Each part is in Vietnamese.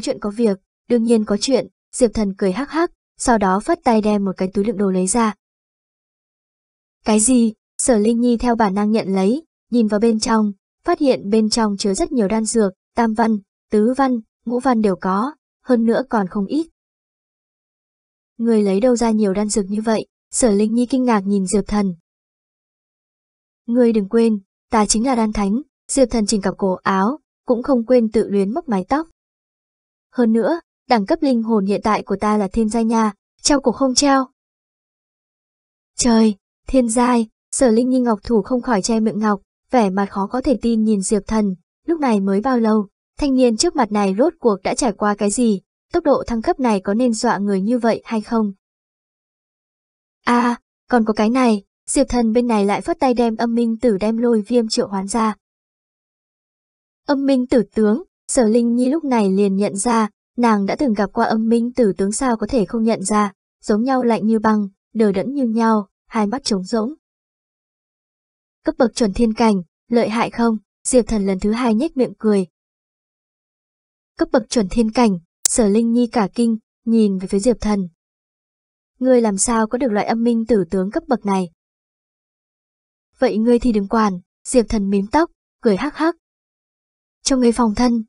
chuyện có việc, đương nhiên có chuyện, Diệp Thần cười hắc hắc, sau đó phất tay đem một cái túi đựng đồ lấy ra. Cái gì? Sở Linh Nhi theo bản năng nhận lấy, nhìn vào bên trong, phát hiện bên trong chứa rất nhiều đan dược, tam văn, tứ văn, ngũ văn đều có, hơn nữa còn không ít. Người lấy đâu ra nhiều đan dược như vậy, sở Linh Nhi kinh ngạc nhìn Diệp Thần. Người đừng quên, ta chính là đan thánh, Diệp Thần chỉnh cặp cổ áo, cũng không quên tự luyến móc mái tóc, hơn nữa, đẳng cấp linh hồn hiện tại của ta là thiên giai nha, trao cổ không trao. Trời, thiên giai, sở linh nhi ngọc thủ không khỏi che miệng ngọc, vẻ mặt khó có thể tin nhìn Diệp Thần, lúc này mới bao lâu, thanh niên trước mặt này rốt cuộc đã trải qua cái gì, tốc độ thăng cấp này có nên dọa người như vậy hay không? À, còn có cái này, Diệp Thần bên này lại phất tay đem âm minh tử đem lôi viêm triệu hoán ra. Âm minh tử tướng, Sở Linh Nhi lúc này liền nhận ra, nàng đã từng gặp qua âm minh tử tướng sao có thể không nhận ra, giống nhau lạnh như băng, đờ đẫn như nhau, hai mắt trống rỗng. Cấp bậc chuẩn thiên cảnh, lợi hại không? Diệp thần lần thứ hai nhếch miệng cười. Cấp bậc chuẩn thiên cảnh, sở Linh Nhi cả kinh, nhìn về phía Diệp thần. Ngươi làm sao có được loại âm minh tử tướng cấp bậc này? Vậy ngươi thì đừng quản, Diệp thần mím tóc, cười hắc hắc. Cho ngươi phòng thân,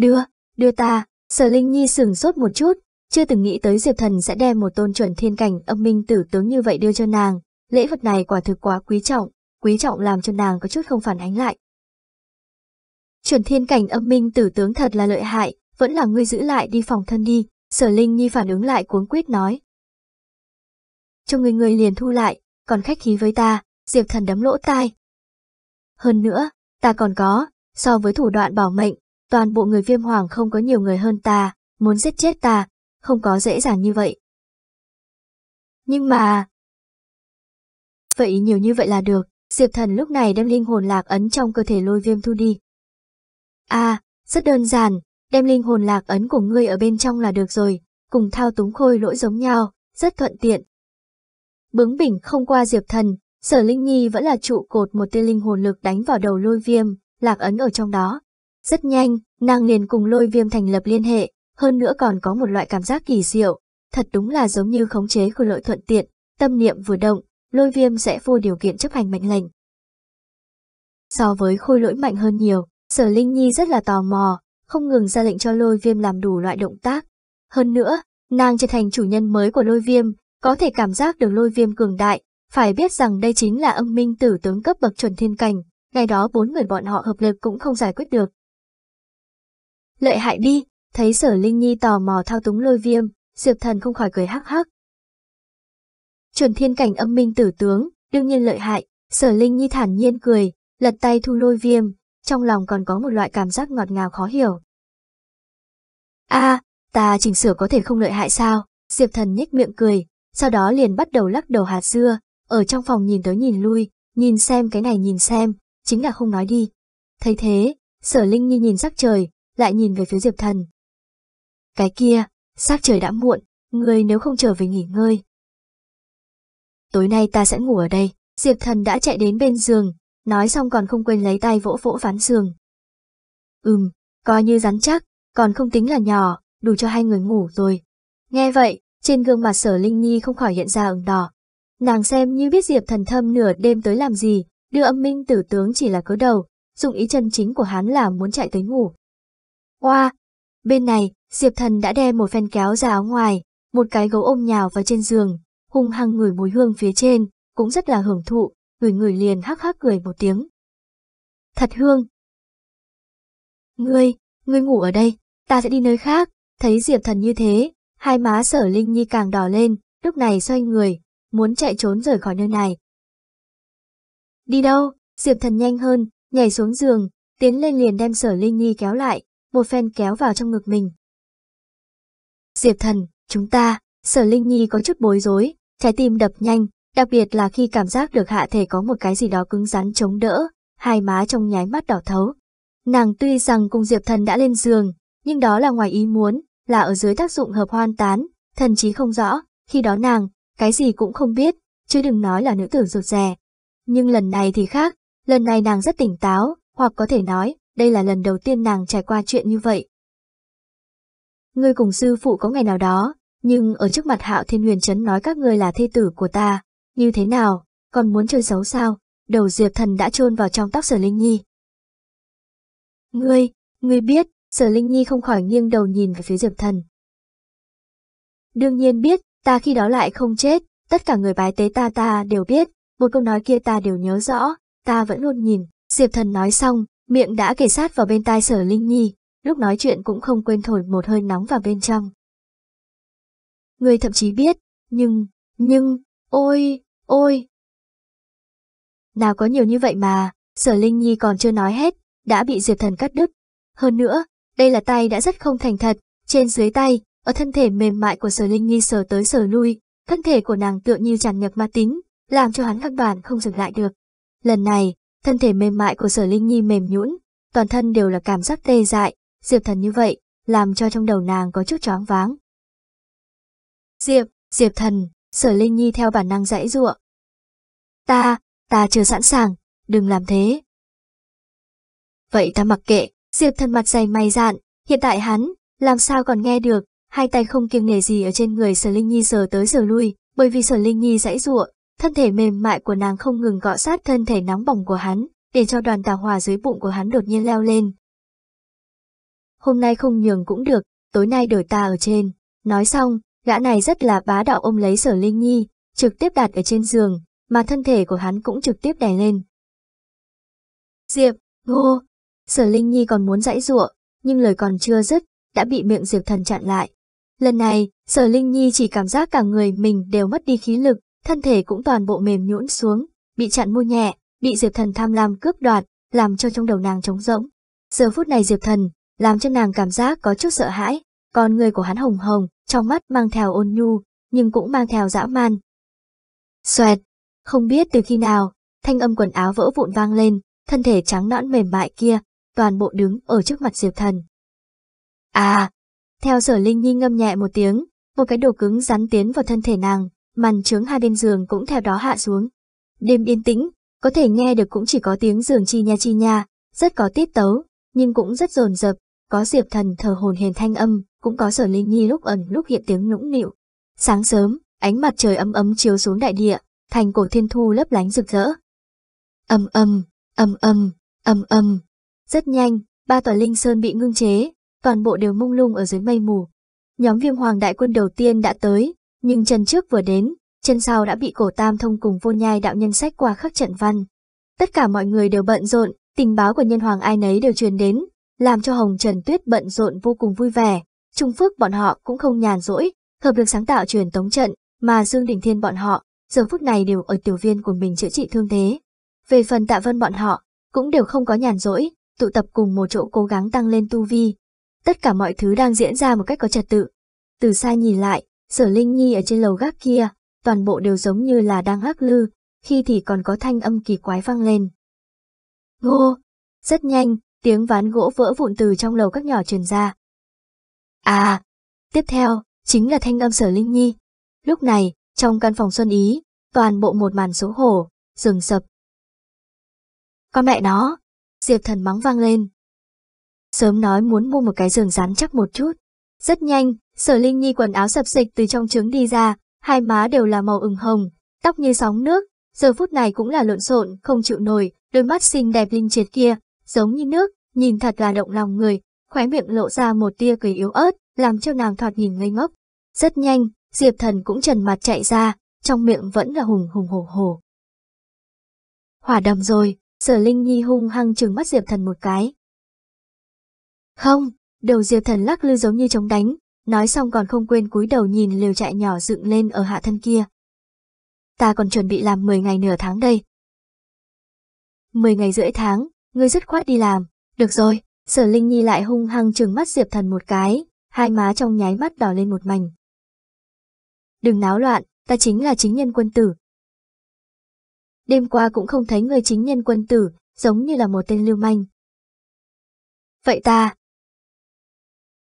Đưa, đưa ta, sở Linh Nhi sừng sốt một chút, chưa từng nghĩ tới Diệp Thần sẽ đem một tôn chuẩn thiên cảnh âm minh tử tướng như vậy đưa cho nàng, lễ vật này quả thực quá quý trọng, quý trọng làm cho nàng có chút không phản ánh lại. Chuẩn thiên cảnh âm minh tử tướng thật là lợi hại, vẫn là ngươi giữ lại đi phòng thân đi, sở Linh Nhi phản ứng lại cuốn quyết nói. Cho người người liền thu lại, còn khách khí với ta, Diệp Thần đấm lỗ tai. Hơn nữa, ta còn có, so với thủ đoạn bảo mệnh, toàn bộ người viêm hoàng không có nhiều người hơn ta, muốn giết chết ta, không có dễ dàng như vậy. Nhưng mà... Vậy nhiều như vậy là được, Diệp Thần lúc này đem linh hồn lạc ấn trong cơ thể lôi viêm thu đi. À, rất đơn giản, đem linh hồn lạc ấn của ngươi ở bên trong là được rồi, cùng thao túng khôi lỗi giống nhau, rất thuận tiện. Bướng bỉnh không qua Diệp Thần, Sở Linh Nhi vẫn là trụ cột một tia linh hồn lực đánh vào đầu lôi viêm, lạc ấn ở trong đó, rất nhanh, nàng liền cùng lôi viêm thành lập liên hệ, hơn nữa còn có một loại cảm giác kỳ diệu, thật đúng là giống như khống chế khôi lỗi thuận tiện, tâm niệm vừa động, lôi viêm sẽ vô điều kiện chấp hành mệnh lệnh. So với khôi lỗi mạnh hơn nhiều, sở Linh Nhi rất là tò mò, không ngừng ra lệnh cho lôi viêm làm đủ loại động tác. Hơn nữa, nàng trở thành chủ nhân mới của lôi viêm, có thể cảm giác được lôi viêm cường đại, phải biết rằng đây chính là âm minh tử tướng cấp bậc chuẩn thiên cảnh, ngày đó bốn người bọn họ hợp lực cũng không giải quyết được. Lợi hại đi, thấy sở Linh Nhi tò mò thao túng lôi viêm, Diệp Thần không khỏi cười hắc hắc. Chuẩn thiên cảnh âm minh tử tướng, đương nhiên lợi hại, sở Linh Nhi thản nhiên cười, lật tay thu lôi viêm, trong lòng còn có một loại cảm giác ngọt ngào khó hiểu. a ta chỉnh sửa có thể không lợi hại sao, Diệp Thần nhếch miệng cười, sau đó liền bắt đầu lắc đầu hạt dưa, ở trong phòng nhìn tới nhìn lui, nhìn xem cái này nhìn xem, chính là không nói đi. Thấy thế, sở Linh Nhi nhìn sắc trời, lại nhìn về phía Diệp Thần. Cái kia, sắc trời đã muộn, ngươi nếu không trở về nghỉ ngơi. Tối nay ta sẽ ngủ ở đây, Diệp Thần đã chạy đến bên giường, nói xong còn không quên lấy tay vỗ vỗ ván giường. Ừm, coi như rắn chắc, còn không tính là nhỏ, đủ cho hai người ngủ rồi. Nghe vậy, trên gương mặt sở Linh Nhi không khỏi hiện ra ửng đỏ. Nàng xem như biết Diệp Thần Thâm nửa đêm tới làm gì, đưa âm minh tử tướng chỉ là cớ đầu, dụng ý chân chính của hắn là muốn chạy tới ngủ, qua Bên này, Diệp Thần đã đem một phen kéo ra áo ngoài, một cái gấu ôm nhào vào trên giường, hung hăng ngửi mùi hương phía trên, cũng rất là hưởng thụ, người người liền hắc hắc cười một tiếng. Thật hương! Ngươi, ngươi ngủ ở đây, ta sẽ đi nơi khác, thấy Diệp Thần như thế, hai má sở Linh Nhi càng đỏ lên, lúc này xoay người, muốn chạy trốn rời khỏi nơi này. Đi đâu? Diệp Thần nhanh hơn, nhảy xuống giường, tiến lên liền đem sở Linh Nhi kéo lại, một phen kéo vào trong ngực mình. Diệp thần, chúng ta, sở Linh Nhi có chút bối rối, trái tim đập nhanh, đặc biệt là khi cảm giác được hạ thể có một cái gì đó cứng rắn chống đỡ, hai má trong nháy mắt đỏ thấu. Nàng tuy rằng cùng Diệp thần đã lên giường, nhưng đó là ngoài ý muốn, là ở dưới tác dụng hợp hoan tán, thần chí không rõ, khi đó nàng, cái gì cũng không biết, chứ đừng nói là nữ tử rụt rè. Nhưng lần này thì khác, lần này nàng rất tỉnh táo, hoặc có thể nói, đây là lần đầu tiên nàng trải qua chuyện như vậy. Ngươi cùng sư phụ có ngày nào đó, nhưng ở trước mặt hạo thiên huyền trấn nói các ngươi là thê tử của ta, như thế nào, còn muốn chơi xấu sao, đầu diệp thần đã chôn vào trong tóc sở linh nhi. Ngươi, ngươi biết, sở linh nhi không khỏi nghiêng đầu nhìn về phía diệp thần. Đương nhiên biết, ta khi đó lại không chết, tất cả người bái tế ta ta đều biết, một câu nói kia ta đều nhớ rõ, ta vẫn luôn nhìn, diệp thần nói xong, miệng đã kề sát vào bên tai sở Linh Nhi, lúc nói chuyện cũng không quên thổi một hơi nóng vào bên trong. Người thậm chí biết, nhưng, nhưng, ôi, ôi. Nào có nhiều như vậy mà, sở Linh Nhi còn chưa nói hết, đã bị Diệp Thần cắt đứt. Hơn nữa, đây là tay đã rất không thành thật, trên dưới tay, ở thân thể mềm mại của sở Linh Nhi sờ tới sờ lui, thân thể của nàng tựa như tràn ngập ma tính, làm cho hắn căn bản không dừng lại được. Lần này, Thân thể mềm mại của sở Linh Nhi mềm nhũn, toàn thân đều là cảm giác tê dại, Diệp Thần như vậy, làm cho trong đầu nàng có chút choáng váng. Diệp, Diệp Thần, sở Linh Nhi theo bản năng dãy giụa. Ta, ta chưa sẵn sàng, đừng làm thế. Vậy ta mặc kệ, Diệp Thần mặt dày mày dạn, hiện tại hắn, làm sao còn nghe được, hai tay không kiêng nề gì ở trên người sở Linh Nhi giờ tới giờ lui, bởi vì sở Linh Nhi dãy giụa, Thân thể mềm mại của nàng không ngừng cọ sát thân thể nóng bỏng của hắn, để cho đoàn tà hòa dưới bụng của hắn đột nhiên leo lên. Hôm nay không nhường cũng được, tối nay đổi ta ở trên. Nói xong, gã này rất là bá đạo ôm lấy sở Linh Nhi, trực tiếp đặt ở trên giường, mà thân thể của hắn cũng trực tiếp đè lên. Diệp, ngô, sở Linh Nhi còn muốn dãy giụa, nhưng lời còn chưa dứt, đã bị miệng Diệp Thần chặn lại. Lần này, sở Linh Nhi chỉ cảm giác cả người mình đều mất đi khí lực, thân thể cũng toàn bộ mềm nhũn xuống, bị chặn mua nhẹ, bị Diệp Thần tham lam cướp đoạt, làm cho trong đầu nàng trống rỗng. Giờ phút này Diệp Thần, làm cho nàng cảm giác có chút sợ hãi, còn người của hắn hồng hồng, trong mắt mang theo ôn nhu, nhưng cũng mang theo dã man. Xoẹt, không biết từ khi nào, thanh âm quần áo vỡ vụn vang lên, thân thể trắng nõn mềm mại kia, toàn bộ đứng ở trước mặt Diệp Thần. À, theo sở linh nhi ngâm nhẹ một tiếng, một cái đồ cứng rắn tiến vào thân thể nàng, màn trướng hai bên giường cũng theo đó hạ xuống. Đêm yên tĩnh, có thể nghe được cũng chỉ có tiếng giường chi nha chi nha, rất có tiết tấu, nhưng cũng rất rồn rập. có diệp thần thờ hồn hền thanh âm, cũng có sở linh nhi lúc ẩn lúc hiện tiếng nũng nịu. Sáng sớm, ánh mặt trời ấm ấm chiếu xuống đại địa, thành cổ thiên thu lấp lánh rực rỡ. Âm âm, âm âm, âm âm. Rất nhanh, ba tòa linh sơn bị ngưng chế, toàn bộ đều mông lung ở dưới mây mù. Nhóm viêm hoàng đại quân đầu tiên đã tới, nhưng chân trước vừa đến, chân sau đã bị cổ tam thông cùng vô nhai đạo nhân sách qua khắc trận văn. Tất cả mọi người đều bận rộn, tình báo của nhân hoàng ai nấy đều truyền đến, làm cho Hồng Trần Tuyết bận rộn vô cùng vui vẻ. Trung Phước bọn họ cũng không nhàn rỗi, hợp được sáng tạo truyền tống trận, mà Dương Đình Thiên bọn họ, giờ phút này đều ở tiểu viên của mình chữa trị thương thế. Về phần tạ vân bọn họ, cũng đều không có nhàn rỗi, tụ tập cùng một chỗ cố gắng tăng lên tu vi. Tất cả mọi thứ đang diễn ra một cách có trật tự. Từ xa nhìn lại, Sở Linh Nhi ở trên lầu gác kia, toàn bộ đều giống như là đang hắc lư, khi thì còn có thanh âm kỳ quái vang lên. Ngô! Rất nhanh, tiếng ván gỗ vỡ vụn từ trong lầu các nhỏ truyền ra. À! Tiếp theo, chính là thanh âm sở Linh Nhi. Lúc này, trong căn phòng Xuân Ý, toàn bộ một màn số hổ, rừng sập. Con mẹ nó! Diệp thần mắng vang lên. Sớm nói muốn mua một cái giường rắn chắc một chút. Rất nhanh, Sở Linh Nhi quần áo sập dịch từ trong trứng đi ra, hai má đều là màu ửng hồng, tóc như sóng nước, giờ phút này cũng là lộn xộn, không chịu nổi, đôi mắt xinh đẹp linh triệt kia, giống như nước, nhìn thật là động lòng người, khóe miệng lộ ra một tia cười yếu ớt, làm cho nàng thoạt nhìn ngây ngốc. Rất nhanh, Diệp Thần cũng trần mặt chạy ra, trong miệng vẫn là hùng hùng hổ hổ. Hỏa đầm rồi, Sở Linh Nhi hung hăng trừng mắt Diệp Thần một cái. Không, đầu Diệp Thần lắc lư giống như chống đánh, nói xong còn không quên cúi đầu nhìn liều trại nhỏ dựng lên ở hạ thân kia. Ta còn chuẩn bị làm 10 ngày nửa tháng đây. 10 ngày rưỡi tháng, ngươi dứt khoát đi làm, được rồi, sở Linh Nhi lại hung hăng trừng mắt Diệp Thần một cái, hai má trong nháy mắt đỏ lên một mảnh. Đừng náo loạn, ta chính là chính nhân quân tử. Đêm qua cũng không thấy người chính nhân quân tử, giống như là một tên lưu manh. Vậy ta...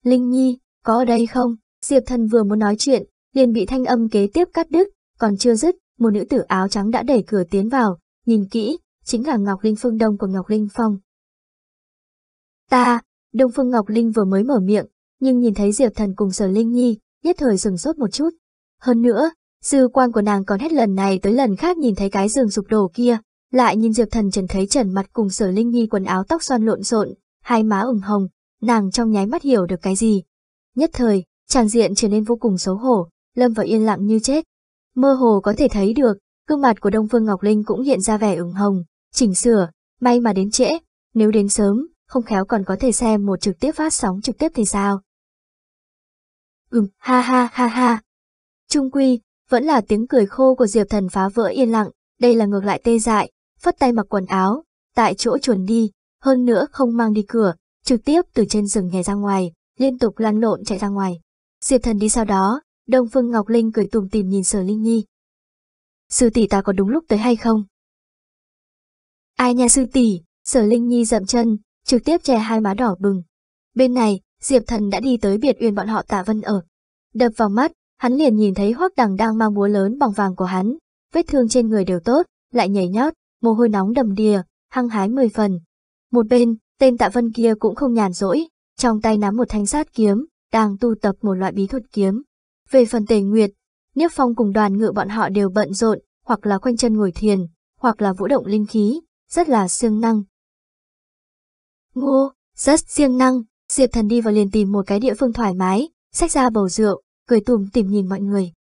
Linh Nhi, có ở đây không? Diệp thần vừa muốn nói chuyện, liền bị thanh âm kế tiếp cắt đứt, còn chưa dứt, một nữ tử áo trắng đã đẩy cửa tiến vào, nhìn kỹ, chính là Ngọc Linh Phương Đông của Ngọc Linh Phong. Ta, Đông Phương Ngọc Linh vừa mới mở miệng, nhưng nhìn thấy Diệp Thần cùng Sở Linh Nhi, nhất thời sừng sốt một chút. Hơn nữa, sư quan của nàng còn hết lần này tới lần khác nhìn thấy cái giường sụp đổ kia, lại nhìn Diệp Thần trần thấy trần mặt cùng Sở Linh Nhi quần áo tóc xoăn lộn xộn, hai má ửng hồng, nàng trong nháy mắt hiểu được cái gì, Nhất thời, tràng diện trở nên vô cùng xấu hổ, lâm vào yên lặng như chết. Mơ hồ có thể thấy được, gương mặt của Đông Phương Ngọc Linh cũng hiện ra vẻ ửng hồng, chỉnh sửa, may mà đến trễ, nếu đến sớm, không khéo còn có thể xem một trực tiếp phát sóng trực tiếp thì sao. Ừm, ha ha ha ha. Trung quy, vẫn là tiếng cười khô của Diệp Thần phá vỡ yên lặng, đây là ngược lại tê dại, phất tay mặc quần áo, tại chỗ chuẩn đi, hơn nữa không mang đi cửa, trực tiếp từ trên rừng nhảy ra ngoài liên tục lăn lộn chạy ra ngoài. Diệp thần đi sau đó, Đông Phương Ngọc Linh cười tùm tìm nhìn Sở Linh Nhi. Sư tỷ ta có đúng lúc tới hay không? Ai nhà sư tỷ, Sở Linh Nhi dậm chân, trực tiếp che hai má đỏ bừng. Bên này, Diệp Thần đã đi tới biệt uyên bọn họ Tạ Vân ở. Đập vào mắt, hắn liền nhìn thấy Hoắc Đằng đang mang múa lớn bằng vàng của hắn, vết thương trên người đều tốt, lại nhảy nhót, mồ hôi nóng đầm đìa, hăng hái mười phần. Một bên, tên Tạ Vân kia cũng không nhàn rỗi, trong tay nắm một thanh sát kiếm, đang tu tập một loại bí thuật kiếm. Về phần tề nguyệt, Niếp Phong cùng đoàn ngựa bọn họ đều bận rộn, hoặc là quanh chân ngồi thiền, hoặc là vũ động linh khí, rất là siêng năng. Ngô, rất siêng năng, Diệp Thần đi vào liền tìm một cái địa phương thoải mái, xách ra bầu rượu, cười tùm tìm nhìn mọi người.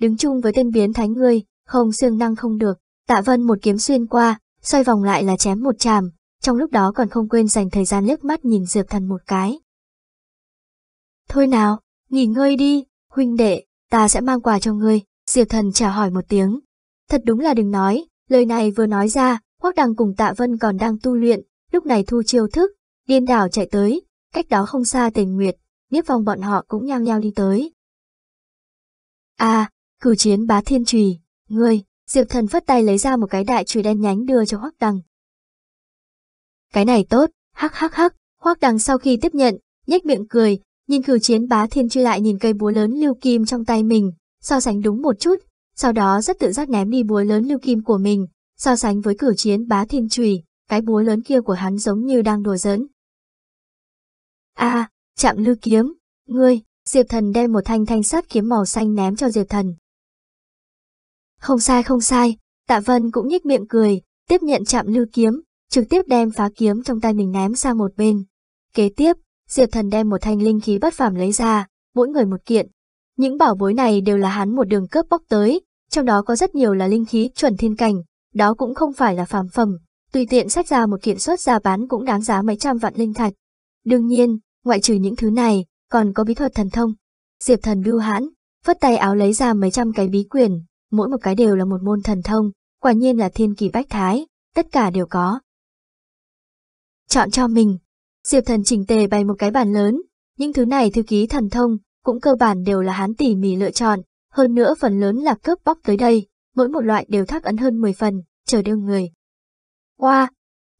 Đứng chung với tên biến thái ngươi, không siêng năng không được, tạ vân một kiếm xuyên qua, xoay vòng lại là chém một chàm, trong lúc đó còn không quên dành thời gian liếc mắt nhìn Diệp Thần một cái. Thôi nào, nghỉ ngơi đi, huynh đệ, ta sẽ mang quà cho ngươi, Diệp Thần trả hỏi một tiếng. Thật đúng là đừng nói, lời này vừa nói ra, Hoác Đằng cùng Tạ Vân còn đang tu luyện, lúc này thu chiêu thức, điên đảo chạy tới, cách đó không xa tình nguyệt, niếp vòng bọn họ cũng nhao nhao đi tới. À, cử chiến bá thiên trùy, ngươi, Diệp Thần phất tay lấy ra một cái đại chùy đen nhánh đưa cho Hoắc Đằng, cái này tốt, hắc hắc hắc, khoác đằng sau khi tiếp nhận, nhếch miệng cười, nhìn cử chiến bá thiên chư lại nhìn cây búa lớn lưu kim trong tay mình, so sánh đúng một chút, sau đó rất tự giác ném đi búa lớn lưu kim của mình, so sánh với cử chiến bá thiên trùy, cái búa lớn kia của hắn giống như đang đùa giỡn. a chạm lưu kiếm, ngươi, Diệp Thần đem một thanh thanh sắt kiếm màu xanh ném cho Diệp Thần. Không sai không sai, Tạ Vân cũng nhếch miệng cười, tiếp nhận chạm lưu kiếm, trực tiếp đem phá kiếm trong tay mình ném sang một bên. Kế tiếp, Diệp Thần đem một thanh linh khí bất phàm lấy ra, mỗi người một kiện. Những bảo bối này đều là hắn một đường cướp bóc tới, trong đó có rất nhiều là linh khí chuẩn thiên cảnh, đó cũng không phải là phàm phẩm, tùy tiện sách ra một kiện xuất ra bán cũng đáng giá mấy trăm vạn linh thạch. Đương nhiên, ngoại trừ những thứ này, còn có bí thuật thần thông. Diệp Thần bưu hãn, vất tay áo lấy ra mấy trăm cái bí quyển, mỗi một cái đều là một môn thần thông, quả nhiên là thiên kỳ bách thái, tất cả đều có chọn cho mình. Diệp thần chỉnh tề bày một cái bàn lớn, những thứ này thư ký thần thông, cũng cơ bản đều là hắn tỉ mỉ lựa chọn, hơn nữa phần lớn là cướp bóc tới đây, mỗi một loại đều thắc ấn hơn 10 phần, chờ đưa người. Qua, wow.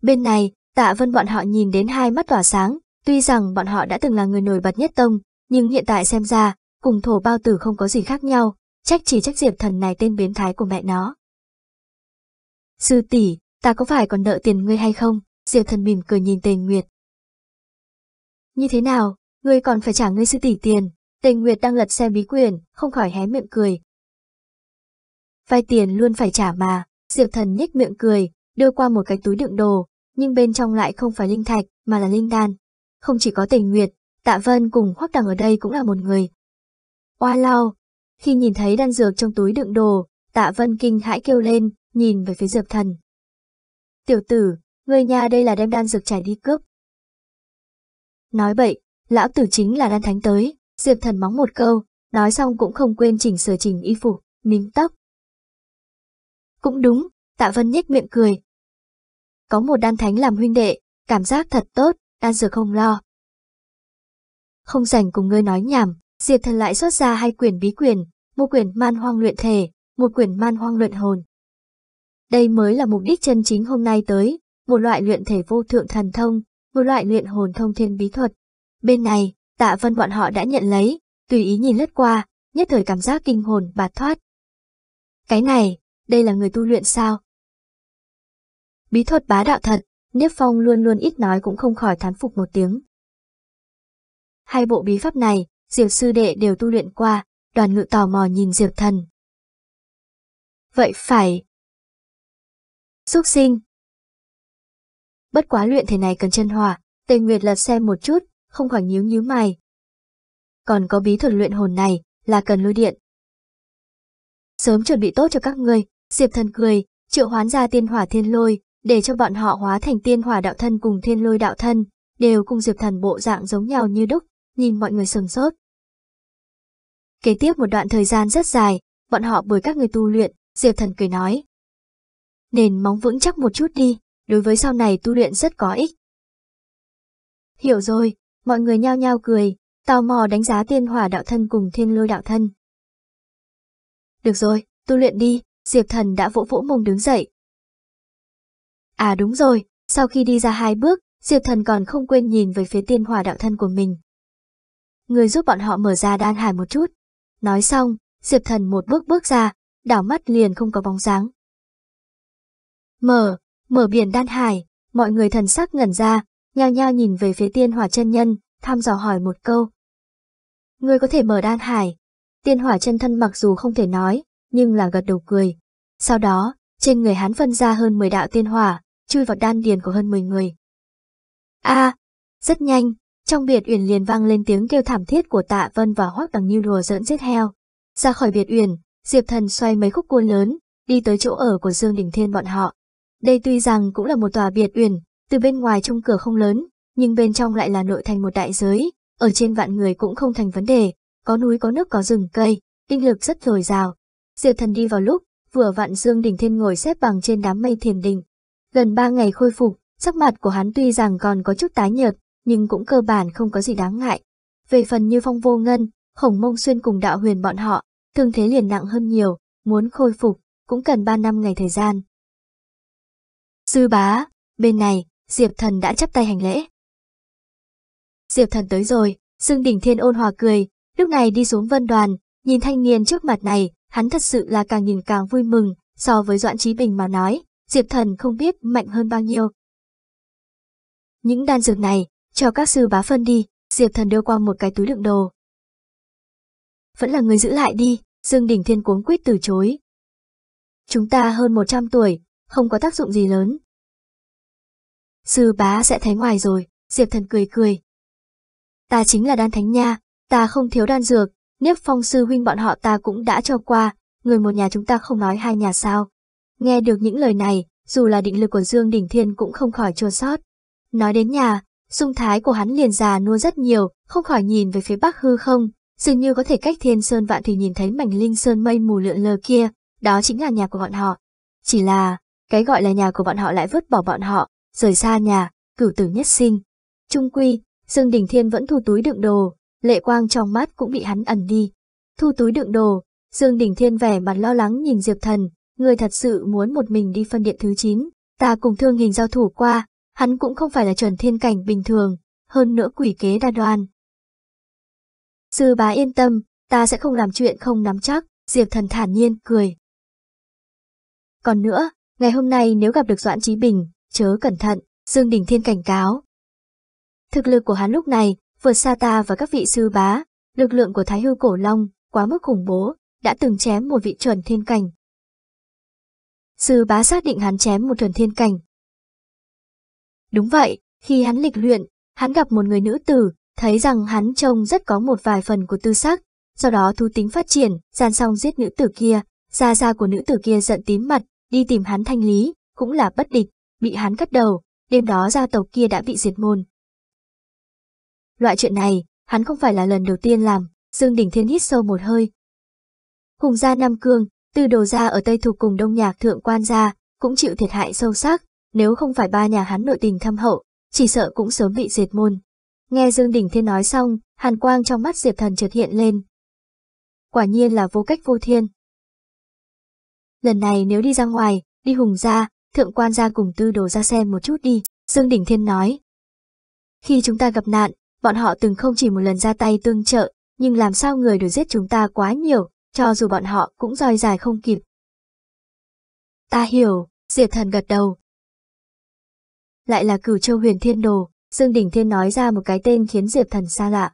bên này, tạ vân bọn họ nhìn đến hai mắt tỏa sáng, tuy rằng bọn họ đã từng là người nổi bật nhất tông, nhưng hiện tại xem ra, cùng thổ bao tử không có gì khác nhau, trách chỉ trách diệp thần này tên biến thái của mẹ nó. Sư tỷ, ta có phải còn nợ tiền ngươi hay không? Diệp thần mỉm cười nhìn Tề Nguyệt. Như thế nào, ngươi còn phải trả ngươi sư tỷ tiền. Tề Nguyệt đang lật xem bí quyền, không khỏi hé miệng cười. Vai tiền luôn phải trả mà, Diệp thần nhếch miệng cười, đưa qua một cái túi đựng đồ, nhưng bên trong lại không phải linh thạch, mà là linh đan. Không chỉ có Tề Nguyệt, Tạ Vân cùng Hoắc Đằng ở đây cũng là một người. Oa lao! Khi nhìn thấy đan dược trong túi đựng đồ, Tạ Vân kinh hãi kêu lên, nhìn về phía Diệp Thần. Tiểu tử, Người nhà đây là đem đan dược trải đi cướp. Nói bậy, lão tử chính là đan thánh tới, Diệp thần mắng một câu, nói xong cũng không quên chỉnh sửa chỉnh y phục, mím tóc. Cũng đúng, tạ vân nhếch miệng cười. Có một đan thánh làm huynh đệ, cảm giác thật tốt, đan dược không lo. Không rảnh cùng ngươi nói nhảm, Diệp thần lại xuất ra hai quyển bí quyền một quyển man hoang luyện thể, một quyển man hoang luyện hồn. Đây mới là mục đích chân chính hôm nay tới, một loại luyện thể vô thượng thần thông, một loại luyện hồn thông thiên bí thuật. Bên này, tạ vân bọn họ đã nhận lấy, tùy ý nhìn lướt qua, nhất thời cảm giác kinh hồn bạt thoát. Cái này, đây là người tu luyện sao? Bí thuật bá đạo thật, Niếp Phong luôn luôn ít nói cũng không khỏi thán phục một tiếng. Hai bộ bí pháp này, Diệp sư đệ đều tu luyện qua, đoàn ngự tò mò nhìn Diệp thần. Vậy phải... xuất sinh, bất quá luyện thể này cần chân hòa, Tề Nguyệt lật xem một chút, không khỏi nhíu nhíu mày. Còn có bí thuật luyện hồn này, là cần lôi điện. Sớm chuẩn bị tốt cho các người. Diệp Thần cười, triệu hoán ra tiên hỏa thiên lôi, để cho bọn họ hóa thành tiên hỏa đạo thân cùng thiên lôi đạo thân, đều cùng Diệp Thần bộ dạng giống nhau như đúc, nhìn mọi người sừng sốt. Kế tiếp một đoạn thời gian rất dài, bọn họ bởi các người tu luyện, Diệp Thần cười nói. Nền móng vững chắc một chút đi, đối với sau này tu luyện rất có ích. Hiểu rồi, mọi người nhao nhao cười, tò mò đánh giá tiên hỏa đạo thân cùng thiên lôi đạo thân. Được rồi, tu luyện đi, Diệp Thần đã vỗ vỗ mông đứng dậy. À đúng rồi, sau khi đi ra hai bước, Diệp Thần còn không quên nhìn về phía tiên hỏa đạo thân của mình. Người giúp bọn họ mở ra đan hải một chút. Nói xong, Diệp Thần một bước bước ra, đảo mắt liền không có bóng dáng. Mở, Mở biển đan hải, mọi người thần sắc ngẩn ra, nhao nhao nhìn về phía tiên hỏa chân nhân, thăm dò hỏi một câu. người có thể mở đan hải. Tiên hỏa chân thân mặc dù không thể nói, nhưng là gật đầu cười. Sau đó, trên người hắn phân ra hơn 10 đạo tiên hỏa, chui vào đan điền của hơn 10 người. A, rất nhanh, trong biệt uyển liền vang lên tiếng kêu thảm thiết của Tạ Vân và Hoắc Đằng Như đùa dẫn giết heo. Ra khỏi biệt uyển, Diệp Thần xoay mấy khúc cua lớn, đi tới chỗ ở của Dương Đình Thiên bọn họ. Đây tuy rằng cũng là một tòa biệt uyển, từ bên ngoài trông cửa không lớn, nhưng bên trong lại là nội thành một đại giới, ở trên vạn người cũng không thành vấn đề, có núi có nước có rừng cây, tinh lực rất dồi dào. Diệp thần đi vào lúc, vừa vạn Dương đỉnh Thiên ngồi xếp bằng trên đám mây thiền đình. Gần ba ngày khôi phục, sắc mặt của hắn tuy rằng còn có chút tái nhợt, nhưng cũng cơ bản không có gì đáng ngại. Về phần như phong vô ngân, khổng mông xuyên cùng đạo huyền bọn họ, thương thế liền nặng hơn nhiều, muốn khôi phục, cũng cần ba năm ngày thời gian. Sư bá, bên này, Diệp Thần đã chấp tay hành lễ. Diệp Thần tới rồi, Dương Đỉnh Thiên ôn hòa cười, lúc này đi xuống vân đoàn, nhìn thanh niên trước mặt này, hắn thật sự là càng nhìn càng vui mừng, so với Doãn Trí Bình mà nói, Diệp Thần không biết mạnh hơn bao nhiêu. Những đan dược này, cho các sư bá phân đi, Diệp Thần đưa qua một cái túi đựng đồ. Vẫn là người giữ lại đi, Dương Đình Thiên cuống quýt từ chối. Chúng ta hơn 100 tuổi, không có tác dụng gì lớn. Sư bá sẽ thấy ngoài rồi, Diệp Thần cười cười. Ta chính là đan thánh nha, ta không thiếu đan dược, nếp phong sư huynh bọn họ ta cũng đã cho qua, người một nhà chúng ta không nói hai nhà sao. Nghe được những lời này, dù là định lực của Dương đỉnh Thiên cũng không khỏi chua sót. Nói đến nhà, dung thái của hắn liền già nua rất nhiều, không khỏi nhìn về phía bắc hư không, dường như có thể cách thiên sơn vạn thì nhìn thấy mảnh linh sơn mây mù lượn lờ kia, đó chính là nhà của bọn họ. Chỉ là, cái gọi là nhà của bọn họ lại vứt bỏ bọn họ, rời xa nhà, cửu tử nhất sinh. Trung quy, Dương Đình Thiên vẫn thu túi đựng đồ, lệ quang trong mắt cũng bị hắn ẩn đi. Thu túi đựng đồ, Dương Đình Thiên vẻ mặt lo lắng nhìn Diệp Thần, người thật sự muốn một mình đi phân điện thứ 9, ta cùng thương hình giao thủ qua, hắn cũng không phải là chuẩn thiên cảnh bình thường, hơn nữa quỷ kế đa đoan. Sư bá yên tâm, ta sẽ không làm chuyện không nắm chắc, Diệp Thần thản nhiên, cười. Còn nữa, Ngày hôm nay nếu gặp được Doãn Chí Bình, chớ cẩn thận, Dương Đình Thiên cảnh cáo. Thực lực của hắn lúc này, vượt xa ta và các vị sư bá, lực lượng của Thái Hư Cổ Long, quá mức khủng bố, đã từng chém một vị chuẩn thiên cảnh. Sư bá xác định hắn chém một chuẩn thiên cảnh. Đúng vậy, khi hắn lịch luyện, hắn gặp một người nữ tử, thấy rằng hắn trông rất có một vài phần của tư sắc, sau đó thu tính phát triển, gian xong giết nữ tử kia, gia gia của nữ tử kia giận tím mặt, đi tìm hắn thanh lý, cũng là bất địch, bị hắn cắt đầu, đêm đó gia tộc kia đã bị diệt môn. Loại chuyện này, hắn không phải là lần đầu tiên làm, Dương Đình Thiên hít sâu một hơi. Hùng gia Nam Cương, từ đồ gia ở Tây Thục cùng Đông Nhạc Thượng Quan gia, cũng chịu thiệt hại sâu sắc, nếu không phải ba nhà hắn nội tình thâm hậu, chỉ sợ cũng sớm bị diệt môn. Nghe Dương Đình Thiên nói xong, hàn quang trong mắt Diệp Thần chợt hiện lên. Quả nhiên là vô cách vô thiên lần này nếu đi ra ngoài, đi hùng ra, thượng quan ra cùng tư đồ ra xem một chút đi, Dương Đỉnh Thiên nói. Khi chúng ta gặp nạn, bọn họ từng không chỉ một lần ra tay tương trợ, nhưng làm sao người đuổi giết chúng ta quá nhiều, cho dù bọn họ cũng dòi dài không kịp. Ta hiểu, Diệp Thần gật đầu. Lại là cửu châu huyền thiên đồ, Dương Đỉnh Thiên nói ra một cái tên khiến Diệp Thần xa lạ.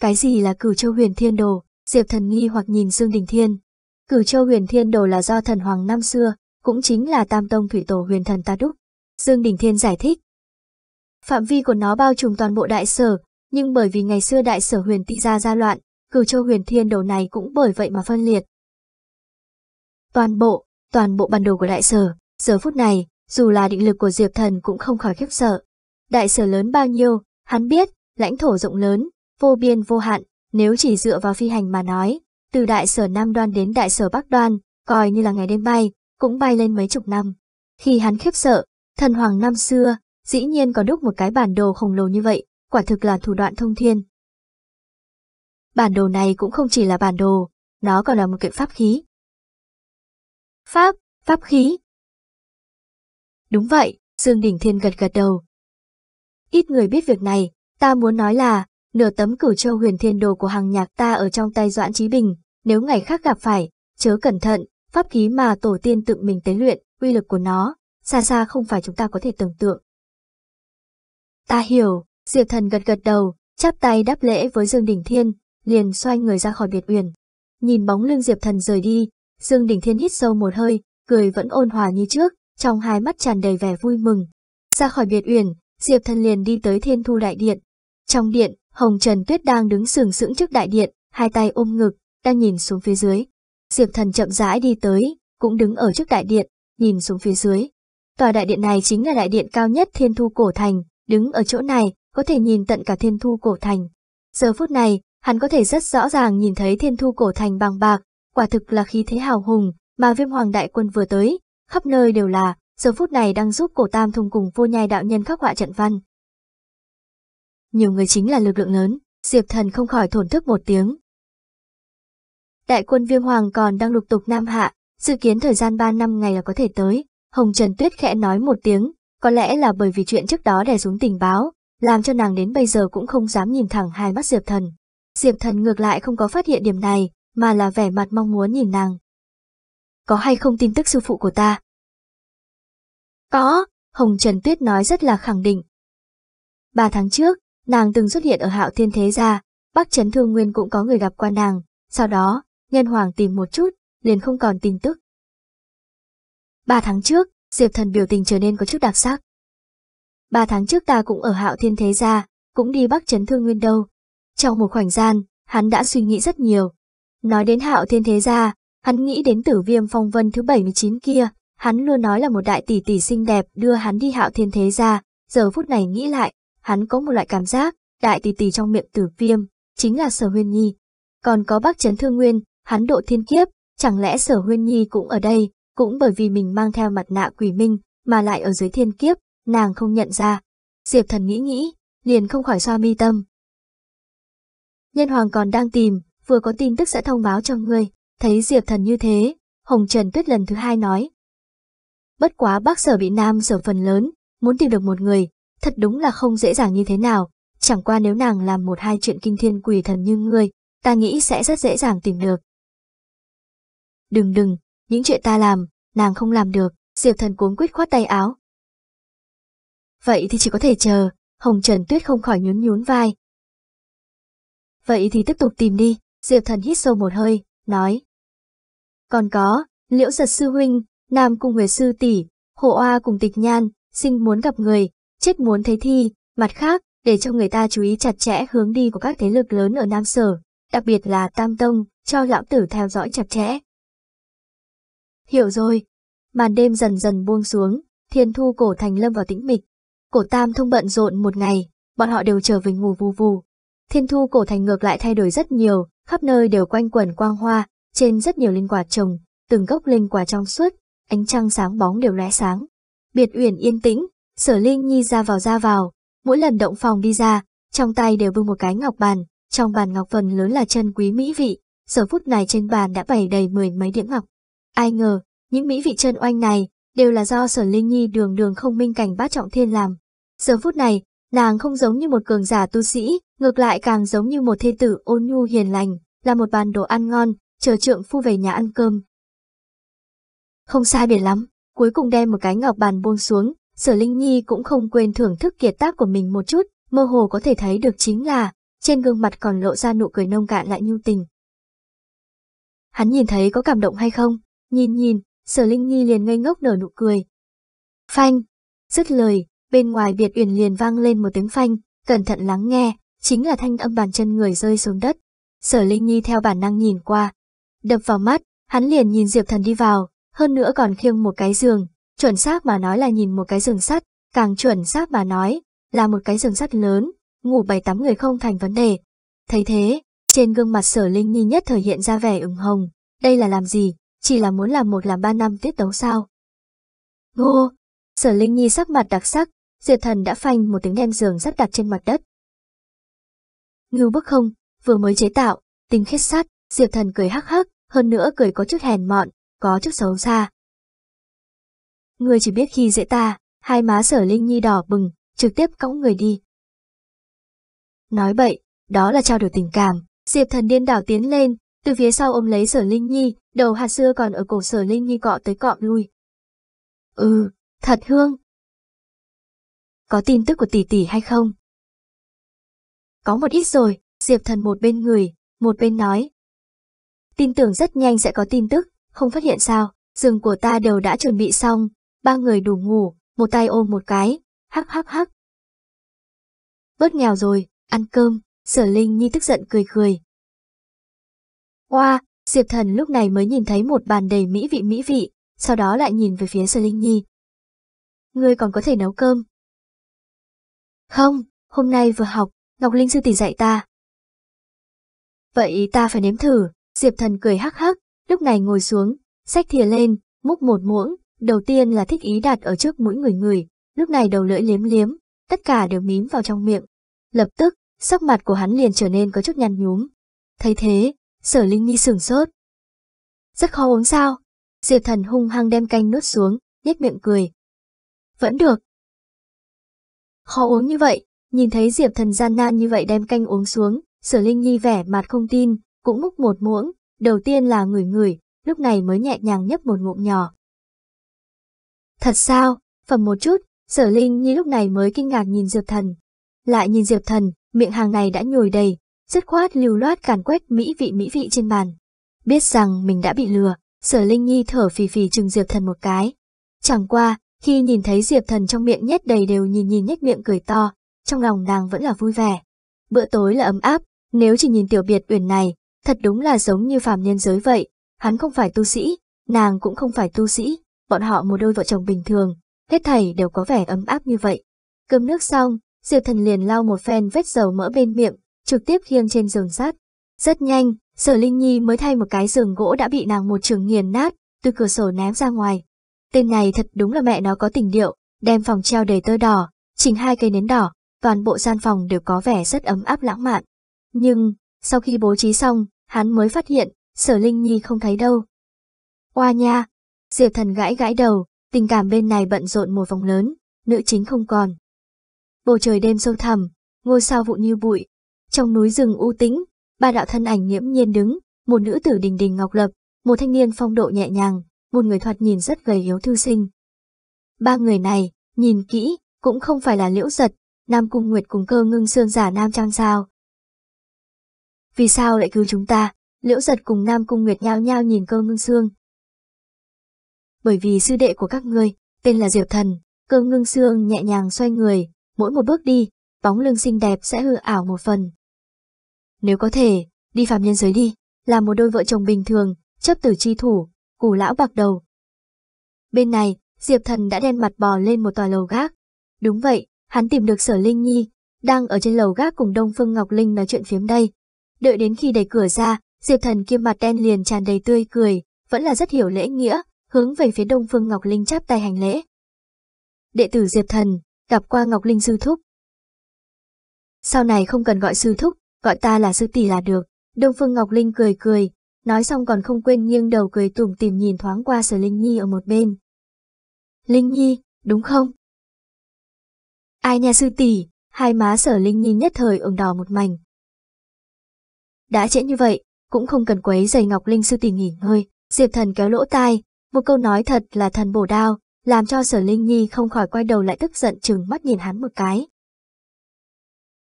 Cái gì là cửu châu huyền thiên đồ? Diệp Thần nghi hoặc nhìn Dương Đình Thiên. Cửu Châu Huyền Thiên Đồ là do thần hoàng năm xưa, cũng chính là Tam Tông Thủy Tổ Huyền Thần ta đúc. Dương Đình Thiên giải thích. Phạm vi của nó bao trùm toàn bộ đại sở, nhưng bởi vì ngày xưa đại sở huyền tị gia gia loạn, Cửu Châu Huyền Thiên Đồ này cũng bởi vậy mà phân liệt. Toàn bộ, toàn bộ bản đồ của đại sở, giờ phút này, dù là định lực của Diệp Thần cũng không khỏi khiếp sợ. Đại sở lớn bao nhiêu, hắn biết, lãnh thổ rộng lớn, vô biên vô hạn, nếu chỉ dựa vào phi hành mà nói, từ đại sở Nam Đoan đến đại sở Bắc Đoan, coi như là ngày đêm bay, cũng bay lên mấy chục năm. Khi hắn khiếp sợ, thần hoàng năm xưa, dĩ nhiên có đúc một cái bản đồ khổng lồ như vậy, quả thực là thủ đoạn thông thiên. Bản đồ này cũng không chỉ là bản đồ, nó còn là một kiện pháp khí. Pháp, pháp khí. Đúng vậy, Dương Đình Thiên gật gật đầu. Ít người biết việc này, ta muốn nói là, nửa tấm cửu châu huyền thiên đồ của hàng nhạc ta ở trong tay Doãn trí Bình, nếu ngày khác gặp phải, chớ cẩn thận, pháp khí mà tổ tiên tự mình tế luyện, uy lực của nó, xa xa không phải chúng ta có thể tưởng tượng. Ta hiểu, Diệp Thần gật gật đầu, chắp tay đáp lễ với Dương Đình Thiên, liền xoay người ra khỏi biệt uyển. Nhìn bóng lưng Diệp Thần rời đi, Dương Đình Thiên hít sâu một hơi, cười vẫn ôn hòa như trước, trong hai mắt tràn đầy vẻ vui mừng. Ra khỏi biệt uyển, Diệp Thần liền đi tới Thiên Thu Đại Điện. Trong điện, Hồng Trần Tuyết đang đứng sừng sững trước đại điện, hai tay ôm ngực, đang nhìn xuống phía dưới. Diệp thần chậm rãi đi tới, cũng đứng ở trước đại điện, nhìn xuống phía dưới. Tòa đại điện này chính là đại điện cao nhất thiên thu cổ thành, đứng ở chỗ này, có thể nhìn tận cả thiên thu cổ thành. Giờ phút này, hắn có thể rất rõ ràng nhìn thấy thiên thu cổ thành bằng bạc, quả thực là khí thế hào hùng, mà viêm hoàng đại quân vừa tới, khắp nơi đều là, giờ phút này đang giúp cổ tam thùng cùng vô nhai đạo nhân khắc họa trận văn. Nhiều người chính là lực lượng lớn, Diệp Thần không khỏi thổn thức một tiếng, đại quân Viêm Hoàng còn đang lục tục nam hạ, dự kiến thời gian 3 năm ngày là có thể tới. Hồng Trần Tuyết khẽ nói một tiếng, có lẽ là bởi vì chuyện trước đó đè xuống tình báo, làm cho nàng đến bây giờ cũng không dám nhìn thẳng hai mắt Diệp Thần. Diệp Thần ngược lại không có phát hiện điểm này, mà là vẻ mặt mong muốn nhìn nàng. Có hay không tin tức sư phụ của ta? Có, Hồng Trần Tuyết nói rất là khẳng định. Ba tháng trước, nàng từng xuất hiện ở hạo thiên thế gia, Bắc Trấn Thương Nguyên cũng có người gặp qua nàng, sau đó, nhân hoàng tìm một chút, liền không còn tin tức. Ba tháng trước, Diệp Thần biểu tình trở nên có chút đặc sắc. Ba tháng trước ta cũng ở hạo thiên thế gia, cũng đi bắc chấn thương nguyên đâu. Trong một khoảnh gian, hắn đã suy nghĩ rất nhiều. Nói đến hạo thiên thế gia, hắn nghĩ đến tử viêm phong vân thứ 79 kia, hắn luôn nói là một đại tỷ tỷ xinh đẹp đưa hắn đi hạo thiên thế gia, giờ phút này nghĩ lại, hắn có một loại cảm giác, đại tỷ tỷ trong miệng tử viêm, chính là sở huyên nhi. Còn có bác chấn thương nguyên, hắn độ thiên kiếp, chẳng lẽ sở huyên nhi cũng ở đây, cũng bởi vì mình mang theo mặt nạ quỷ minh, mà lại ở dưới thiên kiếp, nàng không nhận ra. Diệp thần nghĩ nghĩ, liền không khỏi xoa mi tâm. Nhân hoàng còn đang tìm, vừa có tin tức sẽ thông báo cho ngươi, thấy diệp thần như thế, Hồng Trần Tuyết lần thứ hai nói. Bất quá bác sở bị nam sở phần lớn, muốn tìm được một người, thật đúng là không dễ dàng như thế nào, chẳng qua nếu nàng làm một hai chuyện kinh thiên quỷ thần như ngươi, ta nghĩ sẽ rất dễ dàng tìm được. Đừng đừng, những chuyện ta làm, nàng không làm được, Diệp Thần cuốn quyết khoát tay áo. Vậy thì chỉ có thể chờ, Hồng Trần Tuyết không khỏi nhún nhún vai. Vậy thì tiếp tục tìm đi, Diệp Thần hít sâu một hơi, nói. Còn có, Liễu Giật Sư Huynh, Nam Cung Huế Sư Tỷ, Hồ Oa cùng Tịch Nhan, sinh muốn gặp người, chết muốn thấy thi, mặt khác, để cho người ta chú ý chặt chẽ hướng đi của các thế lực lớn ở Nam Sở, đặc biệt là Tam Tông, cho lão tử theo dõi chặt chẽ, Hiểu rồi. Màn đêm dần dần buông xuống, thiên thu cổ thành lâm vào tĩnh mịch. Cổ tam thông bận rộn một ngày, bọn họ đều trở về ngủ vù vù. Thiên thu cổ thành ngược lại thay đổi rất nhiều, khắp nơi đều quanh quẩn quang hoa, trên rất nhiều linh quả trồng, từng gốc linh quả trong suốt, ánh trăng sáng bóng đều lóe sáng. Biệt uyển yên tĩnh, sở linh nhi ra vào ra vào, mỗi lần động phòng đi ra, trong tay đều bưng một cái ngọc bàn, trong bàn ngọc phần lớn là chân quý mỹ vị, giờ phút này trên bàn đã bày đầy mười mấy điểm ngọc. Ai ngờ, những mỹ vị chân oanh này đều là do sở linh nhi đường đường không minh cảnh bát trọng thiên làm. Giờ phút này, nàng không giống như một cường giả tu sĩ, ngược lại càng giống như một thê tử ôn nhu hiền lành, là một bàn đồ ăn ngon, chờ trượng phu về nhà ăn cơm. Không sai biệt lắm, cuối cùng đem một cái ngọc bàn buông xuống, sở linh nhi cũng không quên thưởng thức kiệt tác của mình một chút, mơ hồ có thể thấy được chính là, trên gương mặt còn lộ ra nụ cười nông cạn lại nhu tình. Hắn nhìn thấy có cảm động hay không? nhìn nhìn, sở linh nhi liền ngây ngốc nở nụ cười. Phanh, dứt lời, bên ngoài biệt uyển liền vang lên một tiếng phanh, cẩn thận lắng nghe, chính là thanh âm bàn chân người rơi xuống đất. Sở linh nhi theo bản năng nhìn qua, đập vào mắt, hắn liền nhìn diệp thần đi vào, hơn nữa còn khiêng một cái giường, chuẩn xác mà nói là nhìn một cái giường sắt, càng chuẩn xác mà nói là một cái giường sắt lớn, ngủ bảy tám người không thành vấn đề. Thấy thế, trên gương mặt sở linh nhi nhất thời hiện ra vẻ ửng hồng, đây là làm gì, chỉ là muốn làm một làm ba năm tiết tấu sao. Ngô, sở Linh Nhi sắc mặt đặc sắc, diệt thần đã phanh một tiếng đen giường sắp đặt trên mặt đất. Ngưu bức không, vừa mới chế tạo, tính khét sát, diệp thần cười hắc hắc, hơn nữa cười có chút hèn mọn, có chút xấu xa. Người chỉ biết khi dễ ta, hai má sở Linh Nhi đỏ bừng, trực tiếp cõng người đi. Nói bậy, đó là trao đổi tình cảm, diệp thần điên đảo tiến lên, từ phía sau ôm lấy sở Linh Nhi, đầu hạt xưa còn ở cổ sở Linh Nhi cọ tới cọ lui. Ừ, thật hương. Có tin tức của tỷ tỷ hay không? Có một ít rồi, Diệp thần một bên người, một bên nói. Tin tưởng rất nhanh sẽ có tin tức, không phát hiện sao, giường của ta đều đã chuẩn bị xong, ba người đủ ngủ, một tay ôm một cái, hắc hắc hắc. Bớt nghèo rồi, ăn cơm, sở Linh Nhi tức giận cười cười, Hoa, Diệp Thần lúc này mới nhìn thấy một bàn đầy mỹ vị mỹ vị, sau đó lại nhìn về phía Sơ Linh Nhi. Ngươi còn có thể nấu cơm? Không, hôm nay vừa học, Ngọc Linh sư tỷ dạy ta. Vậy ta phải nếm thử, Diệp Thần cười hắc hắc, lúc này ngồi xuống, xách thìa lên, múc một muỗng, đầu tiên là thích ý đặt ở trước mũi người người, lúc này đầu lưỡi liếm liếm, tất cả đều mím vào trong miệng. Lập tức, sắc mặt của hắn liền trở nên có chút nhăn nhúm. Thấy thế, Sở Linh Nhi sửng sốt. Rất khó uống sao? Diệp Thần hung hăng đem canh nuốt xuống, nhếch miệng cười. Vẫn được. Khó uống như vậy, nhìn thấy Diệp Thần gian nan như vậy đem canh uống xuống, Sở Linh Nhi vẻ mặt không tin, cũng múc một muỗng, đầu tiên là ngửi ngửi, lúc này mới nhẹ nhàng nhấp một ngụm nhỏ. Thật sao? Phẩm một chút, Sở Linh Nhi lúc này mới kinh ngạc nhìn Diệp Thần. Lại nhìn Diệp Thần, miệng hàng này đã nhồi đầy, dứt khoát lưu loát càn quét mỹ vị mỹ vị trên bàn. Biết rằng mình đã bị lừa, sở Linh Nhi thở phì phì chừng Diệp Thần một cái. Chẳng qua, khi nhìn thấy Diệp Thần trong miệng nhét đầy đều nhìn nhìn nhếch miệng cười to, trong lòng nàng vẫn là vui vẻ. Bữa tối là ấm áp, nếu chỉ nhìn tiểu biệt uyển này, thật đúng là giống như phàm nhân giới vậy, hắn không phải tu sĩ, nàng cũng không phải tu sĩ, bọn họ một đôi vợ chồng bình thường, hết thảy đều có vẻ ấm áp như vậy. Cơm nước xong, Diệp Thần liền lau một phen vết dầu mỡ bên miệng, trực tiếp khiêng trên giường sắt. Rất nhanh, sở Linh Nhi mới thay một cái giường gỗ đã bị nàng một trường nghiền nát, từ cửa sổ ném ra ngoài. Tên này thật đúng là mẹ nó có tình điệu, đem phòng treo đầy tơ đỏ, chỉnh hai cây nến đỏ, toàn bộ gian phòng đều có vẻ rất ấm áp lãng mạn. Nhưng, sau khi bố trí xong, hắn mới phát hiện, sở Linh Nhi không thấy đâu. Oa nha! Diệp thần gãi gãi đầu, tình cảm bên này bận rộn một vòng lớn, nữ chính không còn. Bầu trời đêm sâu thẳm, ngôi sao vụ như bụi, trong núi rừng u tĩnh, ba đạo thân ảnh nghiễm nhiên đứng, một nữ tử đình đình ngọc lập, một thanh niên phong độ nhẹ nhàng, một người thoạt nhìn rất gầy yếu thư sinh. Ba người này, nhìn kỹ, cũng không phải là liễu giật, Nam Cung Nguyệt cùng cơ ngưng xương giả Nam Trang sao. Vì sao lại cứu chúng ta? Liễu giật cùng Nam Cung Nguyệt nhao nhao nhìn cơ ngưng xương. Bởi vì sư đệ của các ngươi, tên là Diệp Thần, cơ ngưng xương nhẹ nhàng xoay người, mỗi một bước đi, bóng lưng xinh đẹp sẽ hư ảo một phần. Nếu có thể, đi phàm nhân giới đi, là một đôi vợ chồng bình thường, chấp tử chi thủ, củ lão bạc đầu. Bên này, Diệp Thần đã đen mặt bò lên một tòa lầu gác. Đúng vậy, hắn tìm được sở Linh Nhi, đang ở trên lầu gác cùng Đông Phương Ngọc Linh nói chuyện phiếm đây. Đợi đến khi đẩy cửa ra, Diệp Thần kiêm mặt đen liền tràn đầy tươi cười, vẫn là rất hiểu lễ nghĩa, hướng về phía Đông Phương Ngọc Linh chắp tay hành lễ. Đệ tử Diệp Thần, gặp qua Ngọc Linh sư thúc. Sau này không cần gọi sư thúc, gọi ta là sư tỷ là được. Đông Phương Ngọc Linh cười cười, nói xong còn không quên nghiêng đầu cười tủm tìm nhìn thoáng qua Sở Linh Nhi ở một bên. Linh Nhi, đúng không? Ai nhà sư tỷ, hai má Sở Linh Nhi nhất thời ửng đỏ một mảnh. Đã trễ như vậy, cũng không cần quấy giày Ngọc Linh sư tỷ nghỉ ngơi, Diệp Thần kéo lỗ tai, một câu nói thật là thần bổ đao, làm cho Sở Linh Nhi không khỏi quay đầu lại tức giận chừng mắt nhìn hắn một cái.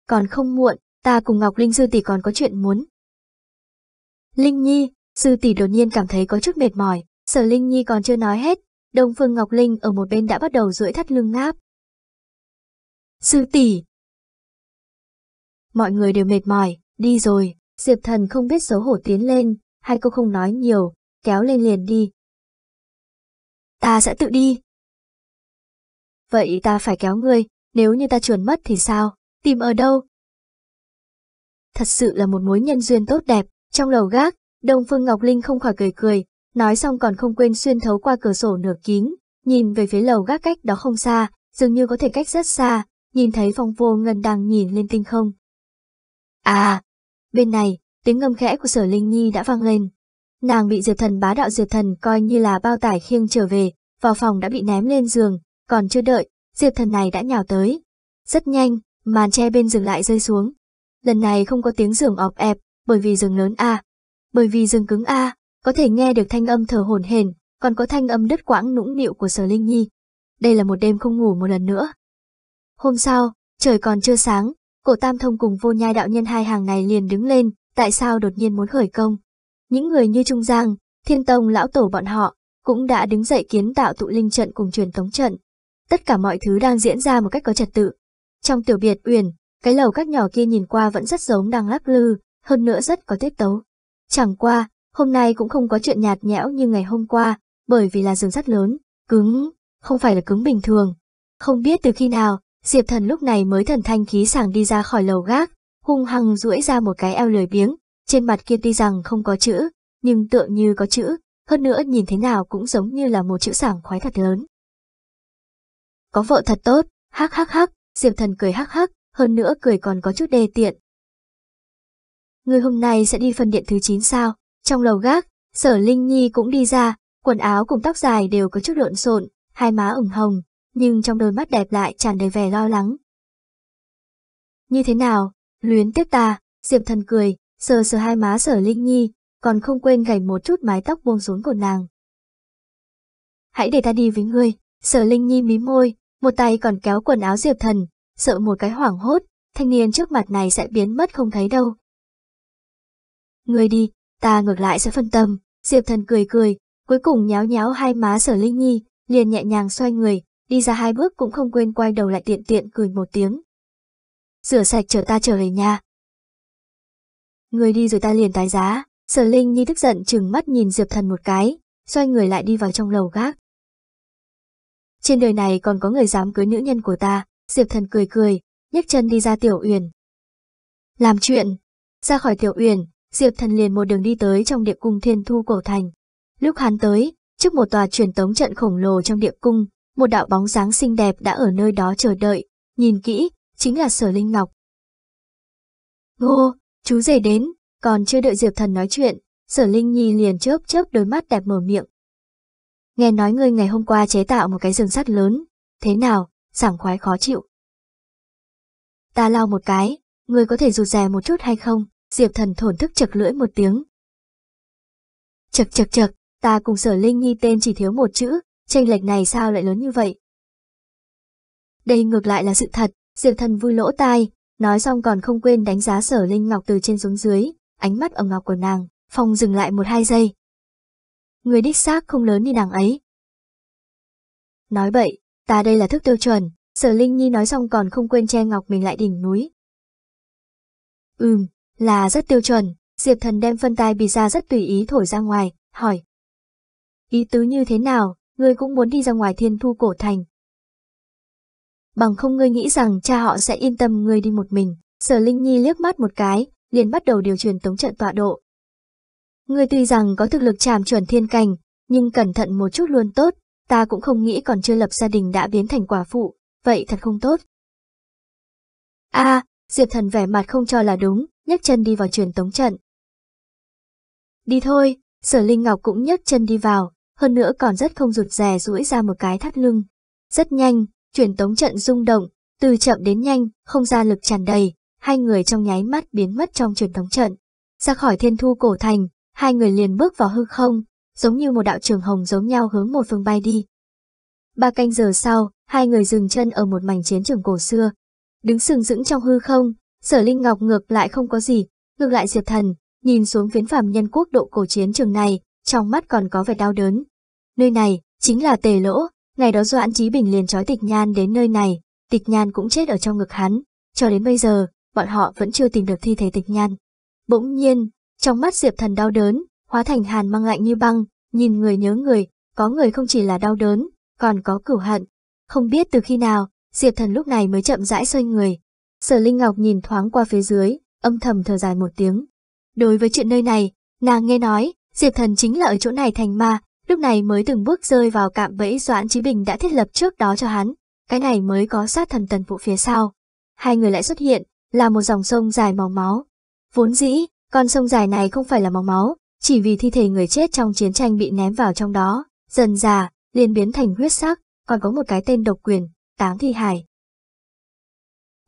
Còn không muộn, ta cùng Ngọc Linh sư tỷ còn có chuyện muốn. Linh Nhi, sư tỷ đột nhiên cảm thấy có chút mệt mỏi, sở Linh Nhi còn chưa nói hết, Đông Phương Ngọc Linh ở một bên đã bắt đầu duỗi thắt lưng ngáp. Sư tỷ. Mọi người đều mệt mỏi, đi rồi, Diệp Thần không biết xấu hổ tiến lên, hai cô không nói nhiều, kéo lên liền đi. Ta sẽ tự đi. Vậy ta phải kéo ngươi, nếu như ta chuồn mất thì sao, tìm ở đâu, thật sự là một mối nhân duyên tốt đẹp. Trong lầu gác, Đông Phương Ngọc Linh không khỏi cười cười, nói xong còn không quên xuyên thấu qua cửa sổ nửa kín, nhìn về phía lầu gác cách đó không xa, dường như có thể cách rất xa, nhìn thấy phong vô ngân đang nhìn lên tinh không. À, bên này, tiếng ngâm khẽ của sở Linh Nhi đã vang lên. Nàng bị diệt thần bá đạo diệt thần coi như là bao tải khiêng trở về, vào phòng đã bị ném lên giường, còn chưa đợi, diệt thần này đã nhào tới. Rất nhanh, màn che bên giường lại rơi xuống, lần này không có tiếng giường ọp ẹp, bởi vì giường lớn a, bởi vì giường cứng a, có thể nghe được thanh âm thở hổn hển, còn có thanh âm đứt quãng nũng nịu của Sở Linh Nhi. Đây là một đêm không ngủ một lần nữa. Hôm sau, trời còn chưa sáng, cổ Tam Thông cùng vô nhai đạo nhân hai hàng này liền đứng lên, tại sao đột nhiên muốn khởi công. Những người như Trung Giang, Thiên Tông lão tổ bọn họ, cũng đã đứng dậy kiến tạo tụ linh trận cùng truyền tống trận. Tất cả mọi thứ đang diễn ra một cách có trật tự. Trong tiểu biệt uyển, cái lầu các nhỏ kia nhìn qua vẫn rất giống đang lắc lư, hơn nữa rất có tiết tấu. Chẳng qua, hôm nay cũng không có chuyện nhạt nhẽo như ngày hôm qua, bởi vì là giường sắt lớn, cứng, không phải là cứng bình thường. Không biết từ khi nào, Diệp Thần lúc này mới thần thanh khí sảng đi ra khỏi lầu gác, hung hăng duỗi ra một cái eo lười biếng, trên mặt kia tuy rằng không có chữ, nhưng tượng như có chữ, hơn nữa nhìn thế nào cũng giống như là một chữ sảng khoái thật lớn. Có vợ thật tốt, hắc hắc hắc, Diệp Thần cười hắc hắc, hơn nữa cười còn có chút đề tiện. Người hôm nay sẽ đi phần điện thứ 9 sao? Trong lầu gác, sở Linh Nhi cũng đi ra, quần áo cùng tóc dài đều có chút lộn xộn, hai má ửng hồng, nhưng trong đôi mắt đẹp lại tràn đầy vẻ lo lắng. Như thế nào, luyến tiếp ta, Diệp Thần cười, sờ sờ hai má sở Linh Nhi, còn không quên gảy một chút mái tóc buông xuống của nàng. Hãy để ta đi với ngươi, sở Linh Nhi mí môi, một tay còn kéo quần áo Diệp Thần, sợ một cái hoảng hốt, thanh niên trước mặt này sẽ biến mất không thấy đâu. Người đi, ta ngược lại sẽ phân tâm, Diệp Thần cười cười, cuối cùng nháo nháo hai má sở Linh Nhi, liền nhẹ nhàng xoay người, đi ra hai bước cũng không quên quay đầu lại tiện tiện cười một tiếng. Rửa sạch chờ ta trở về nhà. Người đi rồi ta liền tái giá, sở Linh Nhi tức giận chừng mắt nhìn Diệp Thần một cái, xoay người lại đi vào trong lầu gác. Trên đời này còn có người dám cưới nữ nhân của ta, Diệp Thần cười cười, nhấc chân đi ra Tiểu Uyển. Làm chuyện. Ra khỏi Tiểu Uyển, Diệp Thần liền một đường đi tới trong địa cung Thiên Thu cổ thành. Lúc hắn tới, trước một tòa truyền tống trận khổng lồ trong địa cung, một đạo bóng dáng xinh đẹp đã ở nơi đó chờ đợi, nhìn kỹ, chính là Sở Linh Ngọc. Ngô, chú rể đến, còn chưa đợi Diệp Thần nói chuyện, Sở Linh Nhi liền chớp chớp đôi mắt đẹp mở miệng. Nghe nói ngươi ngày hôm qua chế tạo một cái rừng sắt lớn, thế nào, sảng khoái khó chịu. Ta lau một cái, người có thể rụt rè một chút hay không? Diệp thần thổn thức chật lưỡi một tiếng. Chật chật chật, ta cùng sở linh nhi tên chỉ thiếu một chữ, tranh lệch này sao lại lớn như vậy? Đây ngược lại là sự thật, Diệp thần vui lỗ tai, nói xong còn không quên đánh giá sở linh ngọc từ trên xuống dưới, ánh mắt ở ngọc của nàng, phong dừng lại một hai giây. Người đích xác không lớn như nàng ấy. Nói bậy, Ta đây là thức tiêu chuẩn, sở Linh Nhi nói xong còn không quên che ngọc mình lại đỉnh núi. Ừm, là rất tiêu chuẩn, Diệp Thần đem phân tai bì ra rất tùy ý thổi ra ngoài, hỏi. Ý tứ như thế nào, ngươi cũng muốn đi ra ngoài thiên thu cổ thành. Bằng không ngươi nghĩ rằng cha họ sẽ yên tâm ngươi đi một mình, sở Linh Nhi liếc mắt một cái, liền bắt đầu điều truyền tống trận tọa độ. Ngươi tuy rằng có thực lực chạm chuẩn thiên cảnh, nhưng cẩn thận một chút luôn tốt, ta cũng không nghĩ còn chưa lập gia đình đã biến thành quả phụ, vậy thật không tốt. a Diệp Thần vẻ mặt không cho là đúng, nhấc chân đi vào truyền tống trận. Đi thôi, sở Linh Ngọc cũng nhấc chân đi vào, hơn nữa còn rất không rụt rè duỗi ra một cái thắt lưng. Rất nhanh, truyền tống trận rung động, từ chậm đến nhanh, không ra lực tràn đầy, hai người trong nháy mắt biến mất trong truyền tống trận. Ra khỏi thiên thu cổ thành, hai người liền bước vào hư không, giống như một đạo trường hồng giống nhau hướng một phương bay đi. Ba canh giờ sau, hai người dừng chân ở một mảnh chiến trường cổ xưa. Đứng sừng sững trong hư không, sở linh ngọc ngược lại không có gì, ngược lại diệp thần, nhìn xuống phiến phàm nhân quốc độ cổ chiến trường này, trong mắt còn có vẻ đau đớn. Nơi này, chính là tề lỗ, ngày đó Doãn trí Bình liền trói tịch nhan đến nơi này, tịch nhan cũng chết ở trong ngực hắn, cho đến bây giờ, bọn họ vẫn chưa tìm được thi thể tịch nhan. Bỗng nhiên, trong mắt Diệp Thần đau đớn, hóa thành hàn mang lạnh như băng, nhìn người nhớ người, có người không chỉ là đau đớn, còn có cửu hận. Không biết từ khi nào, Diệp Thần lúc này mới chậm rãi xoay người. Sở Linh Ngọc nhìn thoáng qua phía dưới, âm thầm thở dài một tiếng. Đối với chuyện nơi này, nàng nghe nói, Diệp Thần chính là ở chỗ này thành ma, lúc này mới từng bước rơi vào cạm bẫy Doãn Chí Bình đã thiết lập trước đó cho hắn. Cái này mới có sát thần tần phụ phía sau. Hai người lại xuất hiện, là một dòng sông dài màu máu. Vốn dĩ, con sông dài này không phải là màu máu, chỉ vì thi thể người chết trong chiến tranh bị ném vào trong đó, dần già, liền biến thành huyết sắc, còn có một cái tên độc quyền, táng thi hải.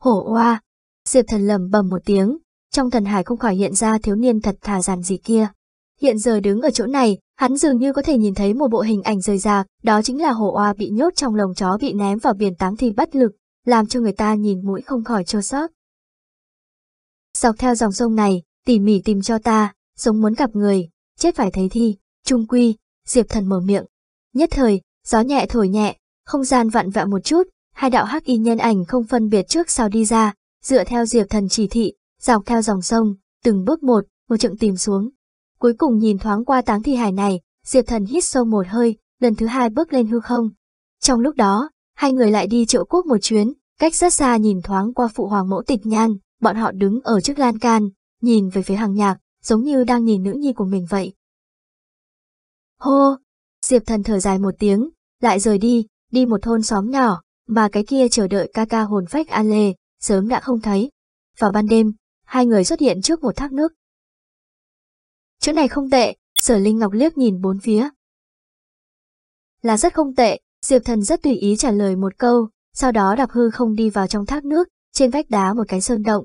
Hổ oa, Diệp thần lầm bầm một tiếng, trong thần hải không khỏi hiện ra thiếu niên thật thà giản gì kia. Hiện giờ đứng ở chỗ này, hắn dường như có thể nhìn thấy một bộ hình ảnh rời rạc, đó chính là hổ oa bị nhốt trong lồng chó bị ném vào biển táng thi bất lực, làm cho người ta nhìn mũi không khỏi trơ sót. Dọc theo dòng sông này, tỉ mỉ tìm cho ta, sống muốn gặp người, chết phải thấy thi, trung quy, Diệp Thần mở miệng. Nhất thời, gió nhẹ thổi nhẹ, không gian vặn vẹo một chút, hai đạo hắc y nhân ảnh không phân biệt trước sau đi ra, dựa theo Diệp Thần chỉ thị, dọc theo dòng sông, từng bước một, một trận tìm xuống. Cuối cùng nhìn thoáng qua táng thi hải này, Diệp Thần hít sâu một hơi, lần thứ hai bước lên hư không. Trong lúc đó, hai người lại đi triệu quốc một chuyến, cách rất xa nhìn thoáng qua phụ hoàng mẫu tịch nhan, bọn họ đứng ở trước lan can, nhìn về phía hàng nhạc, giống như đang nhìn nữ nhi của mình vậy. Hô! Diệp thần thở dài một tiếng, lại rời đi, đi một thôn xóm nhỏ, mà cái kia chờ đợi ca ca hồn phách An Lê, sớm đã không thấy. Vào ban đêm, hai người xuất hiện trước một thác nước. Chỗ này không tệ, sở Linh Ngọc liếc nhìn bốn phía. Là rất không tệ, Diệp thần rất tùy ý trả lời một câu, sau đó đạp hư không đi vào trong thác nước, trên vách đá một cái sơn động.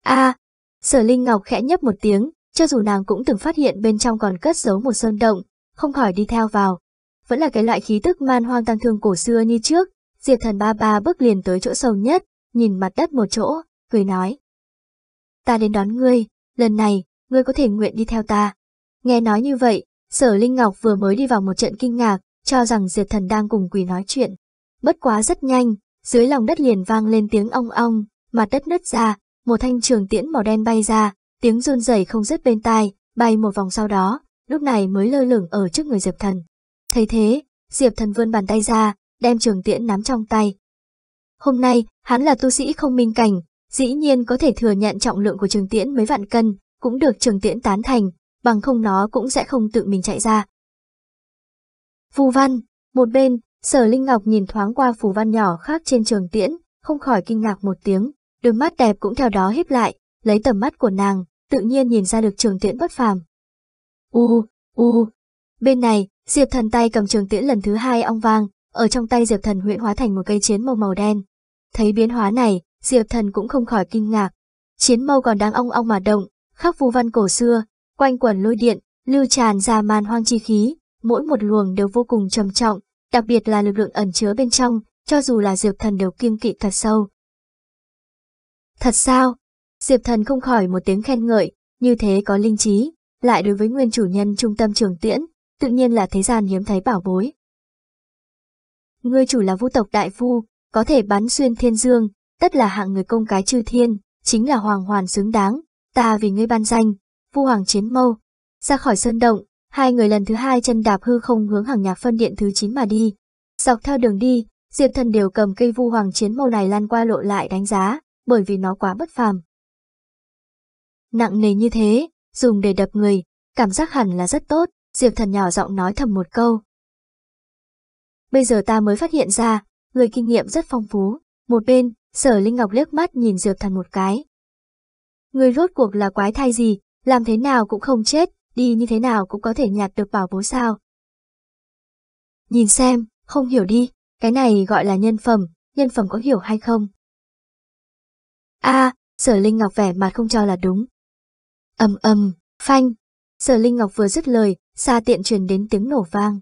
a Sở Linh Ngọc khẽ nhấp một tiếng, cho dù nàng cũng từng phát hiện bên trong còn cất giấu một sơn động, không khỏi đi theo vào. Vẫn là cái loại khí tức man hoang tăng thương cổ xưa như trước, Diệp thần ba ba bước liền tới chỗ sâu nhất, nhìn mặt đất một chỗ, cười nói. Ta đến đón ngươi, lần này, ngươi có thể nguyện đi theo ta. Nghe nói như vậy, sở Linh Ngọc vừa mới đi vào một trận kinh ngạc, cho rằng Diệp thần đang cùng quỷ nói chuyện. Bất quá rất nhanh, dưới lòng đất liền vang lên tiếng ong ong, mặt đất nứt ra, một thanh trường tiễn màu đen bay ra, tiếng run rẩy không dứt bên tai, bay một vòng sau đó, lúc này mới lơ lửng ở trước người Diệp Thần. Thấy thế, Diệp Thần vươn bàn tay ra, đem trường tiễn nắm trong tay. Hôm nay, hắn là tu sĩ không minh cảnh, dĩ nhiên có thể thừa nhận trọng lượng của trường tiễn mấy vạn cân, cũng được trường tiễn tán thành, bằng không nó cũng sẽ không tự mình chạy ra. Phù văn, một bên, sở Linh Ngọc nhìn thoáng qua phù văn nhỏ khác trên trường tiễn, không khỏi kinh ngạc một tiếng đôi mắt đẹp cũng theo đó híp lại, lấy tầm mắt của nàng, tự nhiên nhìn ra được trường tiễn bất phàm. U, u. Bên này, Diệp Thần tay cầm trường tiễn lần thứ hai ong vang, ở trong tay Diệp Thần huyện hóa thành một cây chiến mâu màu đen. Thấy biến hóa này, Diệp Thần cũng không khỏi kinh ngạc. Chiến mâu còn đang ong ong mà động, khắc phù văn cổ xưa, quanh quẩn lôi điện, lưu tràn ra man hoang chi khí, mỗi một luồng đều vô cùng trầm trọng, đặc biệt là lực lượng ẩn chứa bên trong, cho dù là Diệp Thần đều kiêng kỵ thật sâu. Thật sao? Diệp thần không khỏi một tiếng khen ngợi, như thế có linh trí, lại đối với nguyên chủ nhân trung tâm trường tiễn, tự nhiên là thế gian hiếm thấy bảo bối. Ngươi chủ là vũ tộc đại phu, có thể bắn xuyên thiên dương, tất là hạng người công cái chư thiên, chính là hoàng hoàn xứng đáng, ta vì ngươi ban danh, vu hoàng chiến mâu. Ra khỏi sơn động, hai người lần thứ hai chân đạp hư không hướng hàng nhạc phân điện thứ 9 mà đi. Dọc theo đường đi, Diệp Thần đều cầm cây vu hoàng chiến mâu này lan qua lộ lại đánh giá, bởi vì nó quá bất phàm. Nặng nề như thế, dùng để đập người, cảm giác hẳn là rất tốt, Diệp Thần nhỏ giọng nói thầm một câu. Bây giờ ta mới phát hiện ra, người kinh nghiệm rất phong phú, một bên, sở Linh Ngọc liếc mắt nhìn Diệp Thần một cái. Người rốt cuộc là quái thai gì, làm thế nào cũng không chết, đi như thế nào cũng có thể nhạt được bảo bối sao. Nhìn xem, không hiểu đi, cái này gọi là nhân phẩm, nhân phẩm có hiểu hay không? a sở linh ngọc vẻ mặt không cho là đúng ầm ầm phanh sở linh ngọc vừa dứt lời xa tiện truyền đến tiếng nổ vang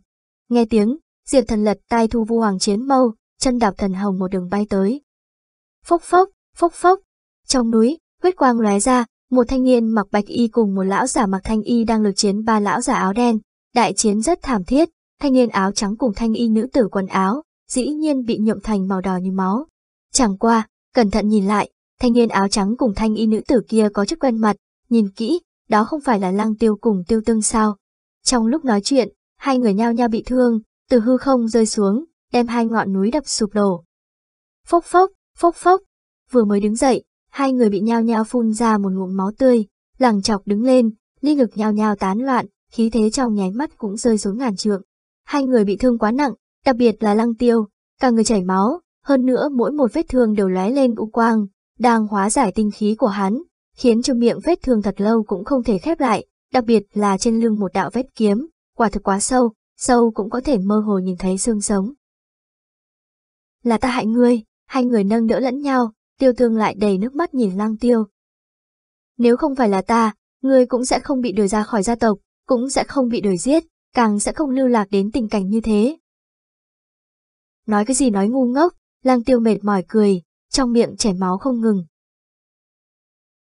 nghe tiếng diệp thần lật tay thu vu hoàng chiến mâu chân đạp thần hồng một đường bay tới phốc phốc phốc phốc trong núi huyết quang lóe ra một thanh niên mặc bạch y cùng một lão giả mặc thanh y đang lực chiến ba lão giả áo đen đại chiến rất thảm thiết thanh niên áo trắng cùng thanh y nữ tử quần áo dĩ nhiên bị nhuộm thành màu đỏ như máu chẳng qua cẩn thận nhìn lại Thanh niên áo trắng cùng thanh y nữ tử kia có chút quen mặt, nhìn kỹ, đó không phải là lăng tiêu cùng tiêu tương sao. Trong lúc nói chuyện, hai người nhao nhao bị thương, từ hư không rơi xuống, đem hai ngọn núi đập sụp đổ. Phốc phốc, phốc phốc, vừa mới đứng dậy, hai người bị nhao nhao phun ra một ngụm máu tươi, lẳng chọc đứng lên, ly ngực nhao nhao tán loạn, khí thế trong nháy mắt cũng rơi xuống ngàn trượng. Hai người bị thương quá nặng, đặc biệt là lăng tiêu, cả người chảy máu, hơn nữa mỗi một vết thương đều lóe lên u quang, đang hóa giải tinh khí của hắn, khiến cho miệng vết thương thật lâu cũng không thể khép lại, đặc biệt là trên lưng một đạo vết kiếm, quả thực quá sâu, sâu cũng có thể mơ hồ nhìn thấy xương sống. Là ta hại ngươi, hai người nâng đỡ lẫn nhau, tiêu thương lại đầy nước mắt nhìn lang tiêu. Nếu không phải là ta, ngươi cũng sẽ không bị đuổi ra khỏi gia tộc, cũng sẽ không bị đuổi giết, càng sẽ không lưu lạc đến tình cảnh như thế. Nói cái gì nói ngu ngốc, lang tiêu mệt mỏi cười, trong miệng chảy máu không ngừng.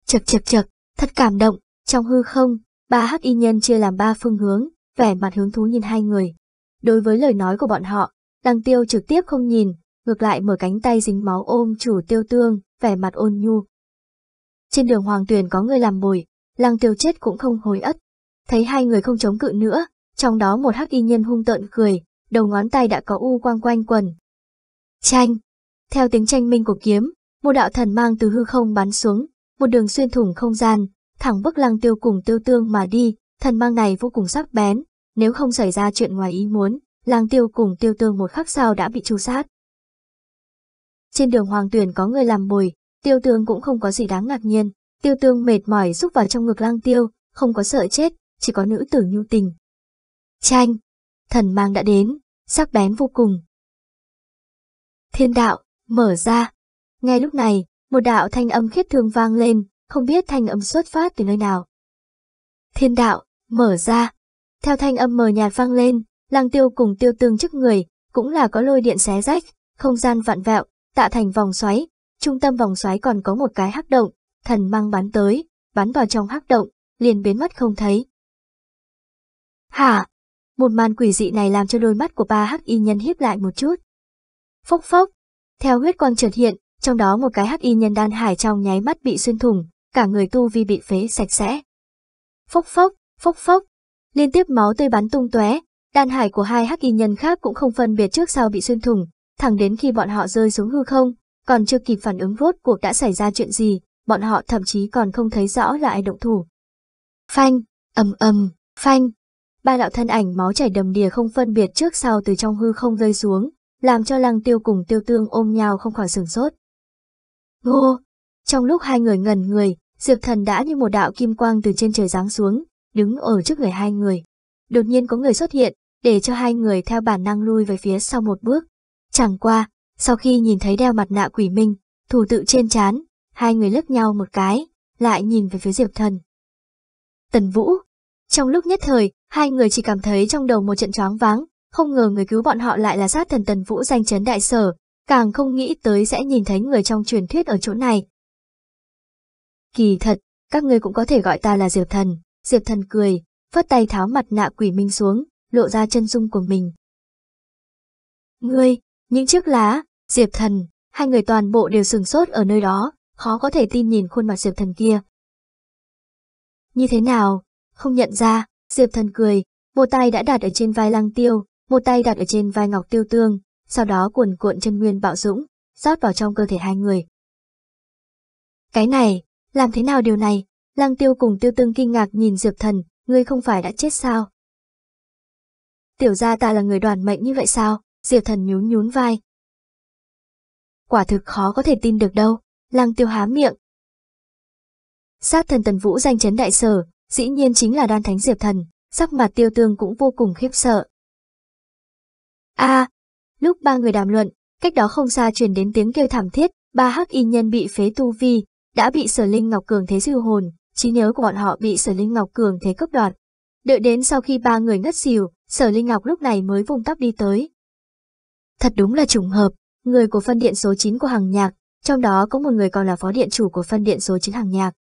Chật chật chật, thật cảm động, trong hư không, ba hắc y nhân chia làm ba phương hướng, vẻ mặt hướng thú nhìn hai người. Đối với lời nói của bọn họ, đằng tiêu trực tiếp không nhìn, ngược lại mở cánh tay dính máu ôm chủ tiêu tương, vẻ mặt ôn nhu. Trên đường hoàng tuyển có người làm bồi, lăng tiêu chết cũng không hối ất. Thấy hai người không chống cự nữa, trong đó một hắc y nhân hung tợn cười, đầu ngón tay đã có u quang quanh quần. Chanh! Theo tiếng tranh minh của kiếm, một đạo thần mang từ hư không bắn xuống, một đường xuyên thủng không gian, thẳng bức lăng tiêu cùng tiêu tương mà đi, thần mang này vô cùng sắc bén, nếu không xảy ra chuyện ngoài ý muốn, làng tiêu cùng tiêu tương một khắc sau đã bị tru sát. Trên đường hoàng tuyển có người làm mồi, tiêu tương cũng không có gì đáng ngạc nhiên, tiêu tương mệt mỏi rúc vào trong ngực lang tiêu, không có sợ chết, chỉ có nữ tử nhu tình. Tranh, thần mang đã đến, sắc bén vô cùng. Thiên đạo, mở ra. Ngay lúc này, một đạo thanh âm khiết thương vang lên, không biết thanh âm xuất phát từ nơi nào. Thiên đạo, mở ra. Theo thanh âm mờ nhạt vang lên, lăng tiêu cùng tiêu tương trước người, cũng là có lôi điện xé rách, không gian vặn vẹo, tạo thành vòng xoáy. Trung tâm vòng xoáy còn có một cái hắc động, thần mang bắn tới, bắn vào trong hắc động, liền biến mất không thấy. Hả? Một màn quỷ dị này làm cho đôi mắt của ba hắc y nhân hiếp lại một chút. Phốc phốc, theo huyết quang chợt hiện, trong đó một cái hắc y nhân đan hải trong nháy mắt bị xuyên thủng, cả người tu vi bị phế sạch sẽ. Phốc phốc, phốc phốc, liên tiếp máu tươi bắn tung tóe, đan hải của hai hắc y nhân khác cũng không phân biệt trước sau bị xuyên thủng, thẳng đến khi bọn họ rơi xuống hư không, còn chưa kịp phản ứng vốt cuộc đã xảy ra chuyện gì, bọn họ thậm chí còn không thấy rõ là ai động thủ. Phanh, ầm ầm, phanh. Ba đạo thân ảnh máu chảy đầm đìa không phân biệt trước sau từ trong hư không rơi xuống, làm cho lăng tiêu cùng tiêu tương ôm nhau không khỏi sửng sốt. Ngô! Trong lúc hai người ngần người, Diệp Thần đã như một đạo kim quang từ trên trời giáng xuống, đứng ở trước người hai người. Đột nhiên có người xuất hiện, để cho hai người theo bản năng lui về phía sau một bước. Chẳng qua, sau khi nhìn thấy đeo mặt nạ quỷ minh, thủ tự trên chán, hai người lướt nhau một cái, lại nhìn về phía Diệp Thần. Tần Vũ! Trong lúc nhất thời, hai người chỉ cảm thấy trong đầu một trận choáng váng, không ngờ người cứu bọn họ lại là sát thần tần vũ danh chấn đại sở, càng không nghĩ tới sẽ nhìn thấy người trong truyền thuyết ở chỗ này. Kỳ thật, các người cũng có thể gọi ta là Diệp Thần, Diệp Thần cười, phất tay tháo mặt nạ quỷ minh xuống, lộ ra chân dung của mình. Ngươi, những chiếc lá, Diệp Thần, hai người toàn bộ đều sừng sốt ở nơi đó, khó có thể tin nhìn khuôn mặt Diệp Thần kia. Như thế nào, không nhận ra, Diệp Thần cười, một tay đã đặt ở trên vai lăng tiêu, một tay đặt ở trên vai Ngọc Tiêu Tương, sau đó cuồn cuộn chân nguyên bạo dũng, rót vào trong cơ thể hai người. Cái này, làm thế nào điều này? Lăng Tiêu cùng Tiêu Tương kinh ngạc nhìn Diệp Thần, ngươi không phải đã chết sao? Tiểu gia ta là người đoàn mệnh như vậy sao? Diệp Thần nhún nhún vai. Quả thực khó có thể tin được đâu, Lăng Tiêu há miệng. Sát thần Tần Vũ danh chấn đại sở, dĩ nhiên chính là đan thánh Diệp Thần, sắc mặt Tiêu Tương cũng vô cùng khiếp sợ a lúc ba người đàm luận, cách đó không xa truyền đến tiếng kêu thảm thiết, ba hắc y nhân bị phế tu vi, đã bị sở linh ngọc cường thế dư hồn, trí nhớ của bọn họ bị sở linh ngọc cường thế cướp đoạt. Đợi đến sau khi ba người ngất xỉu, sở linh ngọc lúc này mới vùng tóc đi tới. Thật đúng là trùng hợp, người của phân điện số 9 của hàng nhạc, trong đó có một người còn là phó điện chủ của phân điện số 9 hàng nhạc.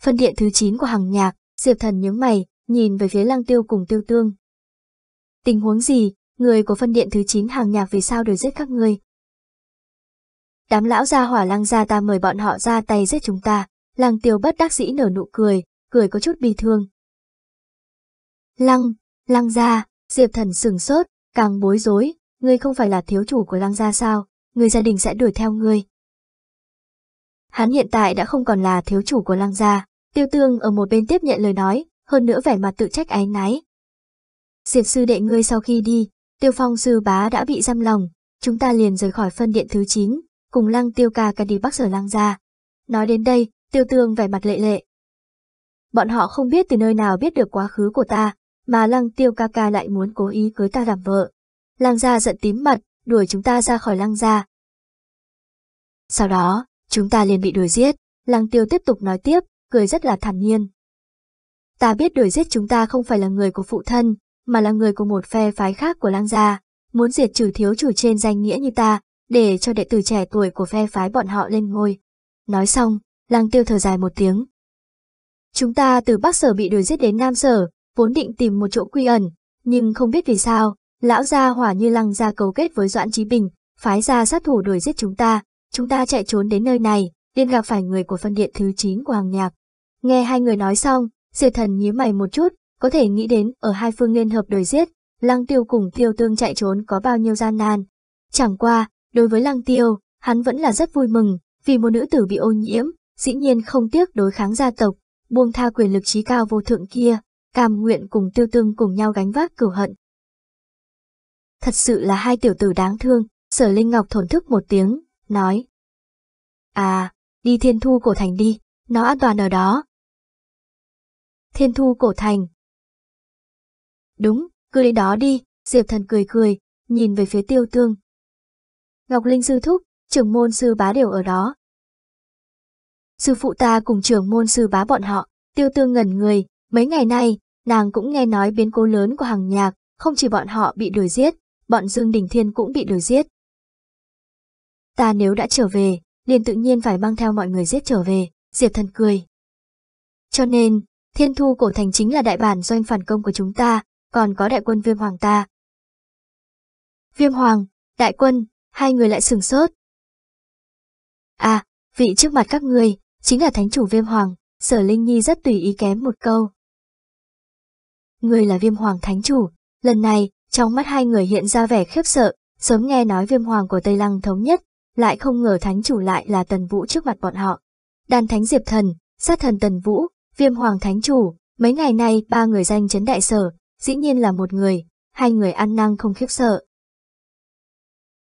Phân điện thứ 9 của hàng nhạc, Diệp Thần nhướng mày, nhìn về phía Lăng Tiêu cùng Tiêu Tương, Tình huống gì, người của phân điện thứ 9 hàng nhạc vì sao đều giết các ngươi? Đám lão gia hỏa lăng gia ta mời bọn họ ra tay giết chúng ta, lăng tiêu bất đắc dĩ nở nụ cười, cười có chút bi thương. Lăng, lăng gia, diệp thần sừng sốt, càng bối rối, ngươi không phải là thiếu chủ của lăng gia sao, người gia đình sẽ đuổi theo ngươi. Hắn hiện tại đã không còn là thiếu chủ của lăng gia, tiêu tương ở một bên tiếp nhận lời nói, hơn nữa vẻ mặt tự trách ái náy, Diệp sư đệ ngươi sau khi đi, tiêu phong sư bá đã bị giam lòng, chúng ta liền rời khỏi phân điện thứ 9, cùng lăng tiêu ca ca đi bắc sở lăng ra. Nói đến đây, tiêu tương vẻ mặt lệ lệ. Bọn họ không biết từ nơi nào biết được quá khứ của ta, mà lăng tiêu ca ca lại muốn cố ý cưới ta làm vợ. Lăng gia giận tím mặt, đuổi chúng ta ra khỏi lăng gia. Sau đó, chúng ta liền bị đuổi giết, lăng tiêu tiếp tục nói tiếp, cười rất là thản nhiên. Ta biết đuổi giết chúng ta không phải là người của phụ thân, mà là người của một phe phái khác của lang gia, muốn diệt trừ thiếu chủ trên danh nghĩa như ta, để cho đệ tử trẻ tuổi của phe phái bọn họ lên ngôi. Nói xong, lang tiêu thở dài một tiếng. Chúng ta từ Bắc Sở bị đuổi giết đến Nam Sở, vốn định tìm một chỗ quy ẩn, nhưng không biết vì sao, lão gia hỏa như lăng gia cấu kết với Doãn Chí Bình, phái ra sát thủ đuổi giết chúng ta, chúng ta chạy trốn đến nơi này, liền gặp phải người của phân điện thứ 9 của Hàng Nhạc. Nghe hai người nói xong, diệt thần nhíu mày một chút, có thể nghĩ đến ở hai phương liên hợp đời giết, Lăng Tiêu cùng Tiêu Tương chạy trốn có bao nhiêu gian nan. Chẳng qua, đối với Lăng Tiêu, hắn vẫn là rất vui mừng, vì một nữ tử bị ô nhiễm, dĩ nhiên không tiếc đối kháng gia tộc, buông tha quyền lực trí cao vô thượng kia, cam nguyện cùng Tiêu Tương cùng nhau gánh vác cửu hận. Thật sự là hai tiểu tử đáng thương, Sở Linh Ngọc thổn thức một tiếng, nói. À, đi thiên thu cổ thành đi, nó an toàn ở đó. Thiên thu cổ thành, Đúng, cứ đến đó đi, Diệp Thần cười cười, nhìn về phía tiêu tương. Ngọc Linh sư thúc, trưởng môn sư bá đều ở đó. Sư phụ ta cùng trưởng môn sư bá bọn họ, tiêu tương ngẩn người, mấy ngày nay, nàng cũng nghe nói biến cố lớn của hàng nhạc, không chỉ bọn họ bị đuổi giết, bọn Dương Đình Thiên cũng bị đuổi giết. Ta nếu đã trở về, liền tự nhiên phải mang theo mọi người giết trở về, Diệp Thần cười. Cho nên, thiên thu cổ thành chính là đại bản doanh phản công của chúng ta, còn có đại quân viêm hoàng ta. Viêm hoàng, đại quân, hai người lại sừng sốt. À, vị trước mặt các người, chính là thánh chủ viêm hoàng, sở Linh Nhi rất tùy ý kém một câu. Người là viêm hoàng thánh chủ, lần này, trong mắt hai người hiện ra vẻ khiếp sợ, sớm nghe nói viêm hoàng của Tây Lăng thống nhất, lại không ngờ thánh chủ lại là tần vũ trước mặt bọn họ. Đàn thánh diệp thần, sát thần tần vũ, viêm hoàng thánh chủ, mấy ngày nay ba người danh chấn đại sở, dĩ nhiên là một người, hai người ăn năng không khiếp sợ.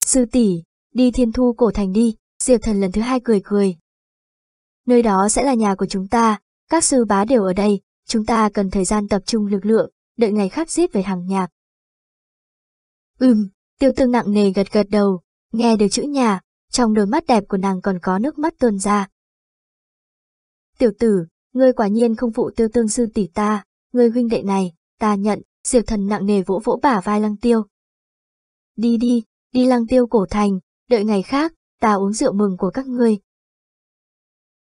Sư tỷ, đi thiên thu cổ thành đi, Diệp Thần lần thứ hai cười cười. Nơi đó sẽ là nhà của chúng ta, các sư bá đều ở đây, chúng ta cần thời gian tập trung lực lượng, đợi ngày khác giết về hàng nhạc. Ừm, tiêu tương nặng nề gật gật đầu, nghe được chữ nhà, trong đôi mắt đẹp của nàng còn có nước mắt tuôn ra. Tiểu tử, ngươi quả nhiên không phụ tiêu tương sư tỷ ta, ngươi huynh đệ này ta nhận, diệp thần nặng nề vỗ vỗ bả vai lăng tiêu. Đi đi, đi lăng tiêu cổ thành, đợi ngày khác, ta uống rượu mừng của các ngươi.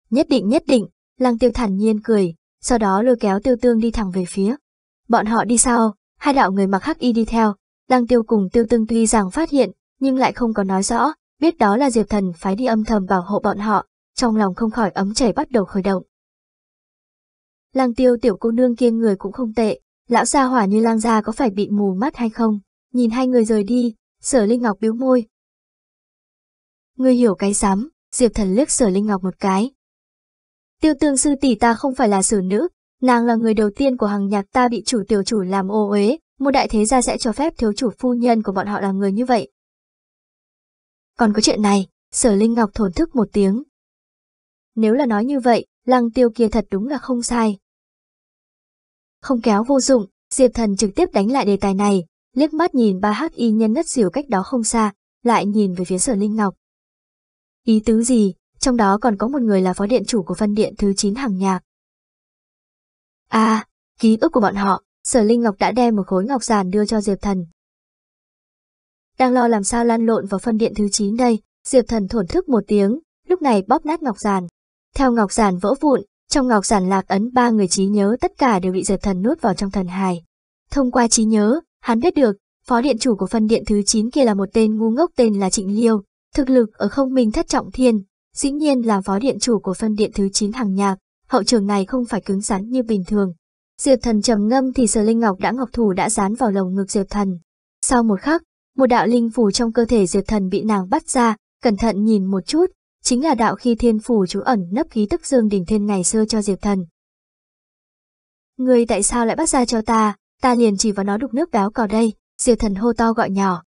Nhất định nhất định, lăng tiêu thản nhiên cười, sau đó lôi kéo tiêu tương đi thẳng về phía. Bọn họ đi sau, hai đạo người mặc hắc y đi theo, lăng tiêu cùng tiêu tương tuy rằng phát hiện, nhưng lại không có nói rõ, biết đó là diệp thần phái đi âm thầm bảo hộ bọn họ, trong lòng không khỏi ấm chảy bắt đầu khởi động. Lăng tiêu tiểu cô nương kia người cũng không tệ, lão gia hỏa như lang gia có phải bị mù mắt hay không? Nhìn hai người rời đi, sở Linh Ngọc biếu môi. Ngươi hiểu cái dám, Diệp Thần liếc sở Linh Ngọc một cái. Tiêu tương sư tỷ ta không phải là xử nữ, nàng là người đầu tiên của hàng nhạc ta bị chủ tiểu chủ làm ô uế, một đại thế gia sẽ cho phép thiếu chủ phu nhân của bọn họ là người như vậy. Còn có chuyện này, sở Linh Ngọc thổn thức một tiếng. Nếu là nói như vậy, lăng tiêu kia thật đúng là không sai, không kéo vô dụng, Diệp Thần trực tiếp đánh lại đề tài này, liếc mắt nhìn ba hắc y nhân ngất xỉu cách đó không xa, lại nhìn về phía sở Linh Ngọc. Ý tứ gì, trong đó còn có một người là phó điện chủ của phân điện thứ 9 hàng nhạc. À, ký ức của bọn họ, sở Linh Ngọc đã đem một khối ngọc giản đưa cho Diệp Thần. Đang lo làm sao lan lộn vào phân điện thứ 9 đây, Diệp Thần thổn thức một tiếng, lúc này bóp nát ngọc giản. Theo ngọc giản vỡ vụn, trong ngọc giản lạc ấn ba người trí nhớ tất cả đều bị Diệp Thần nuốt vào trong thần hài. Thông qua trí nhớ, hắn biết được, phó điện chủ của phân điện thứ 9 kia là một tên ngu ngốc tên là Trịnh Liêu, thực lực ở không minh thất trọng thiên, dĩ nhiên là phó điện chủ của phân điện thứ 9 hàng nhạc, hậu trường này không phải cứng rắn như bình thường. Diệp Thần trầm ngâm thì Sở Linh Ngọc đã ngọc thủ đã dán vào lồng ngực Diệp Thần. Sau một khắc, một đạo linh phù trong cơ thể Diệp Thần bị nàng bắt ra, cẩn thận nhìn một chút, chính là đạo khi thiên phủ chú ẩn nấp khí tức dương đỉnh thiên ngày xưa cho Diệp Thần. Người tại sao lại bắt ra cho ta, ta liền chỉ vào nó đục nước đáo cỏ đây, Diệp Thần hô to gọi nhỏ,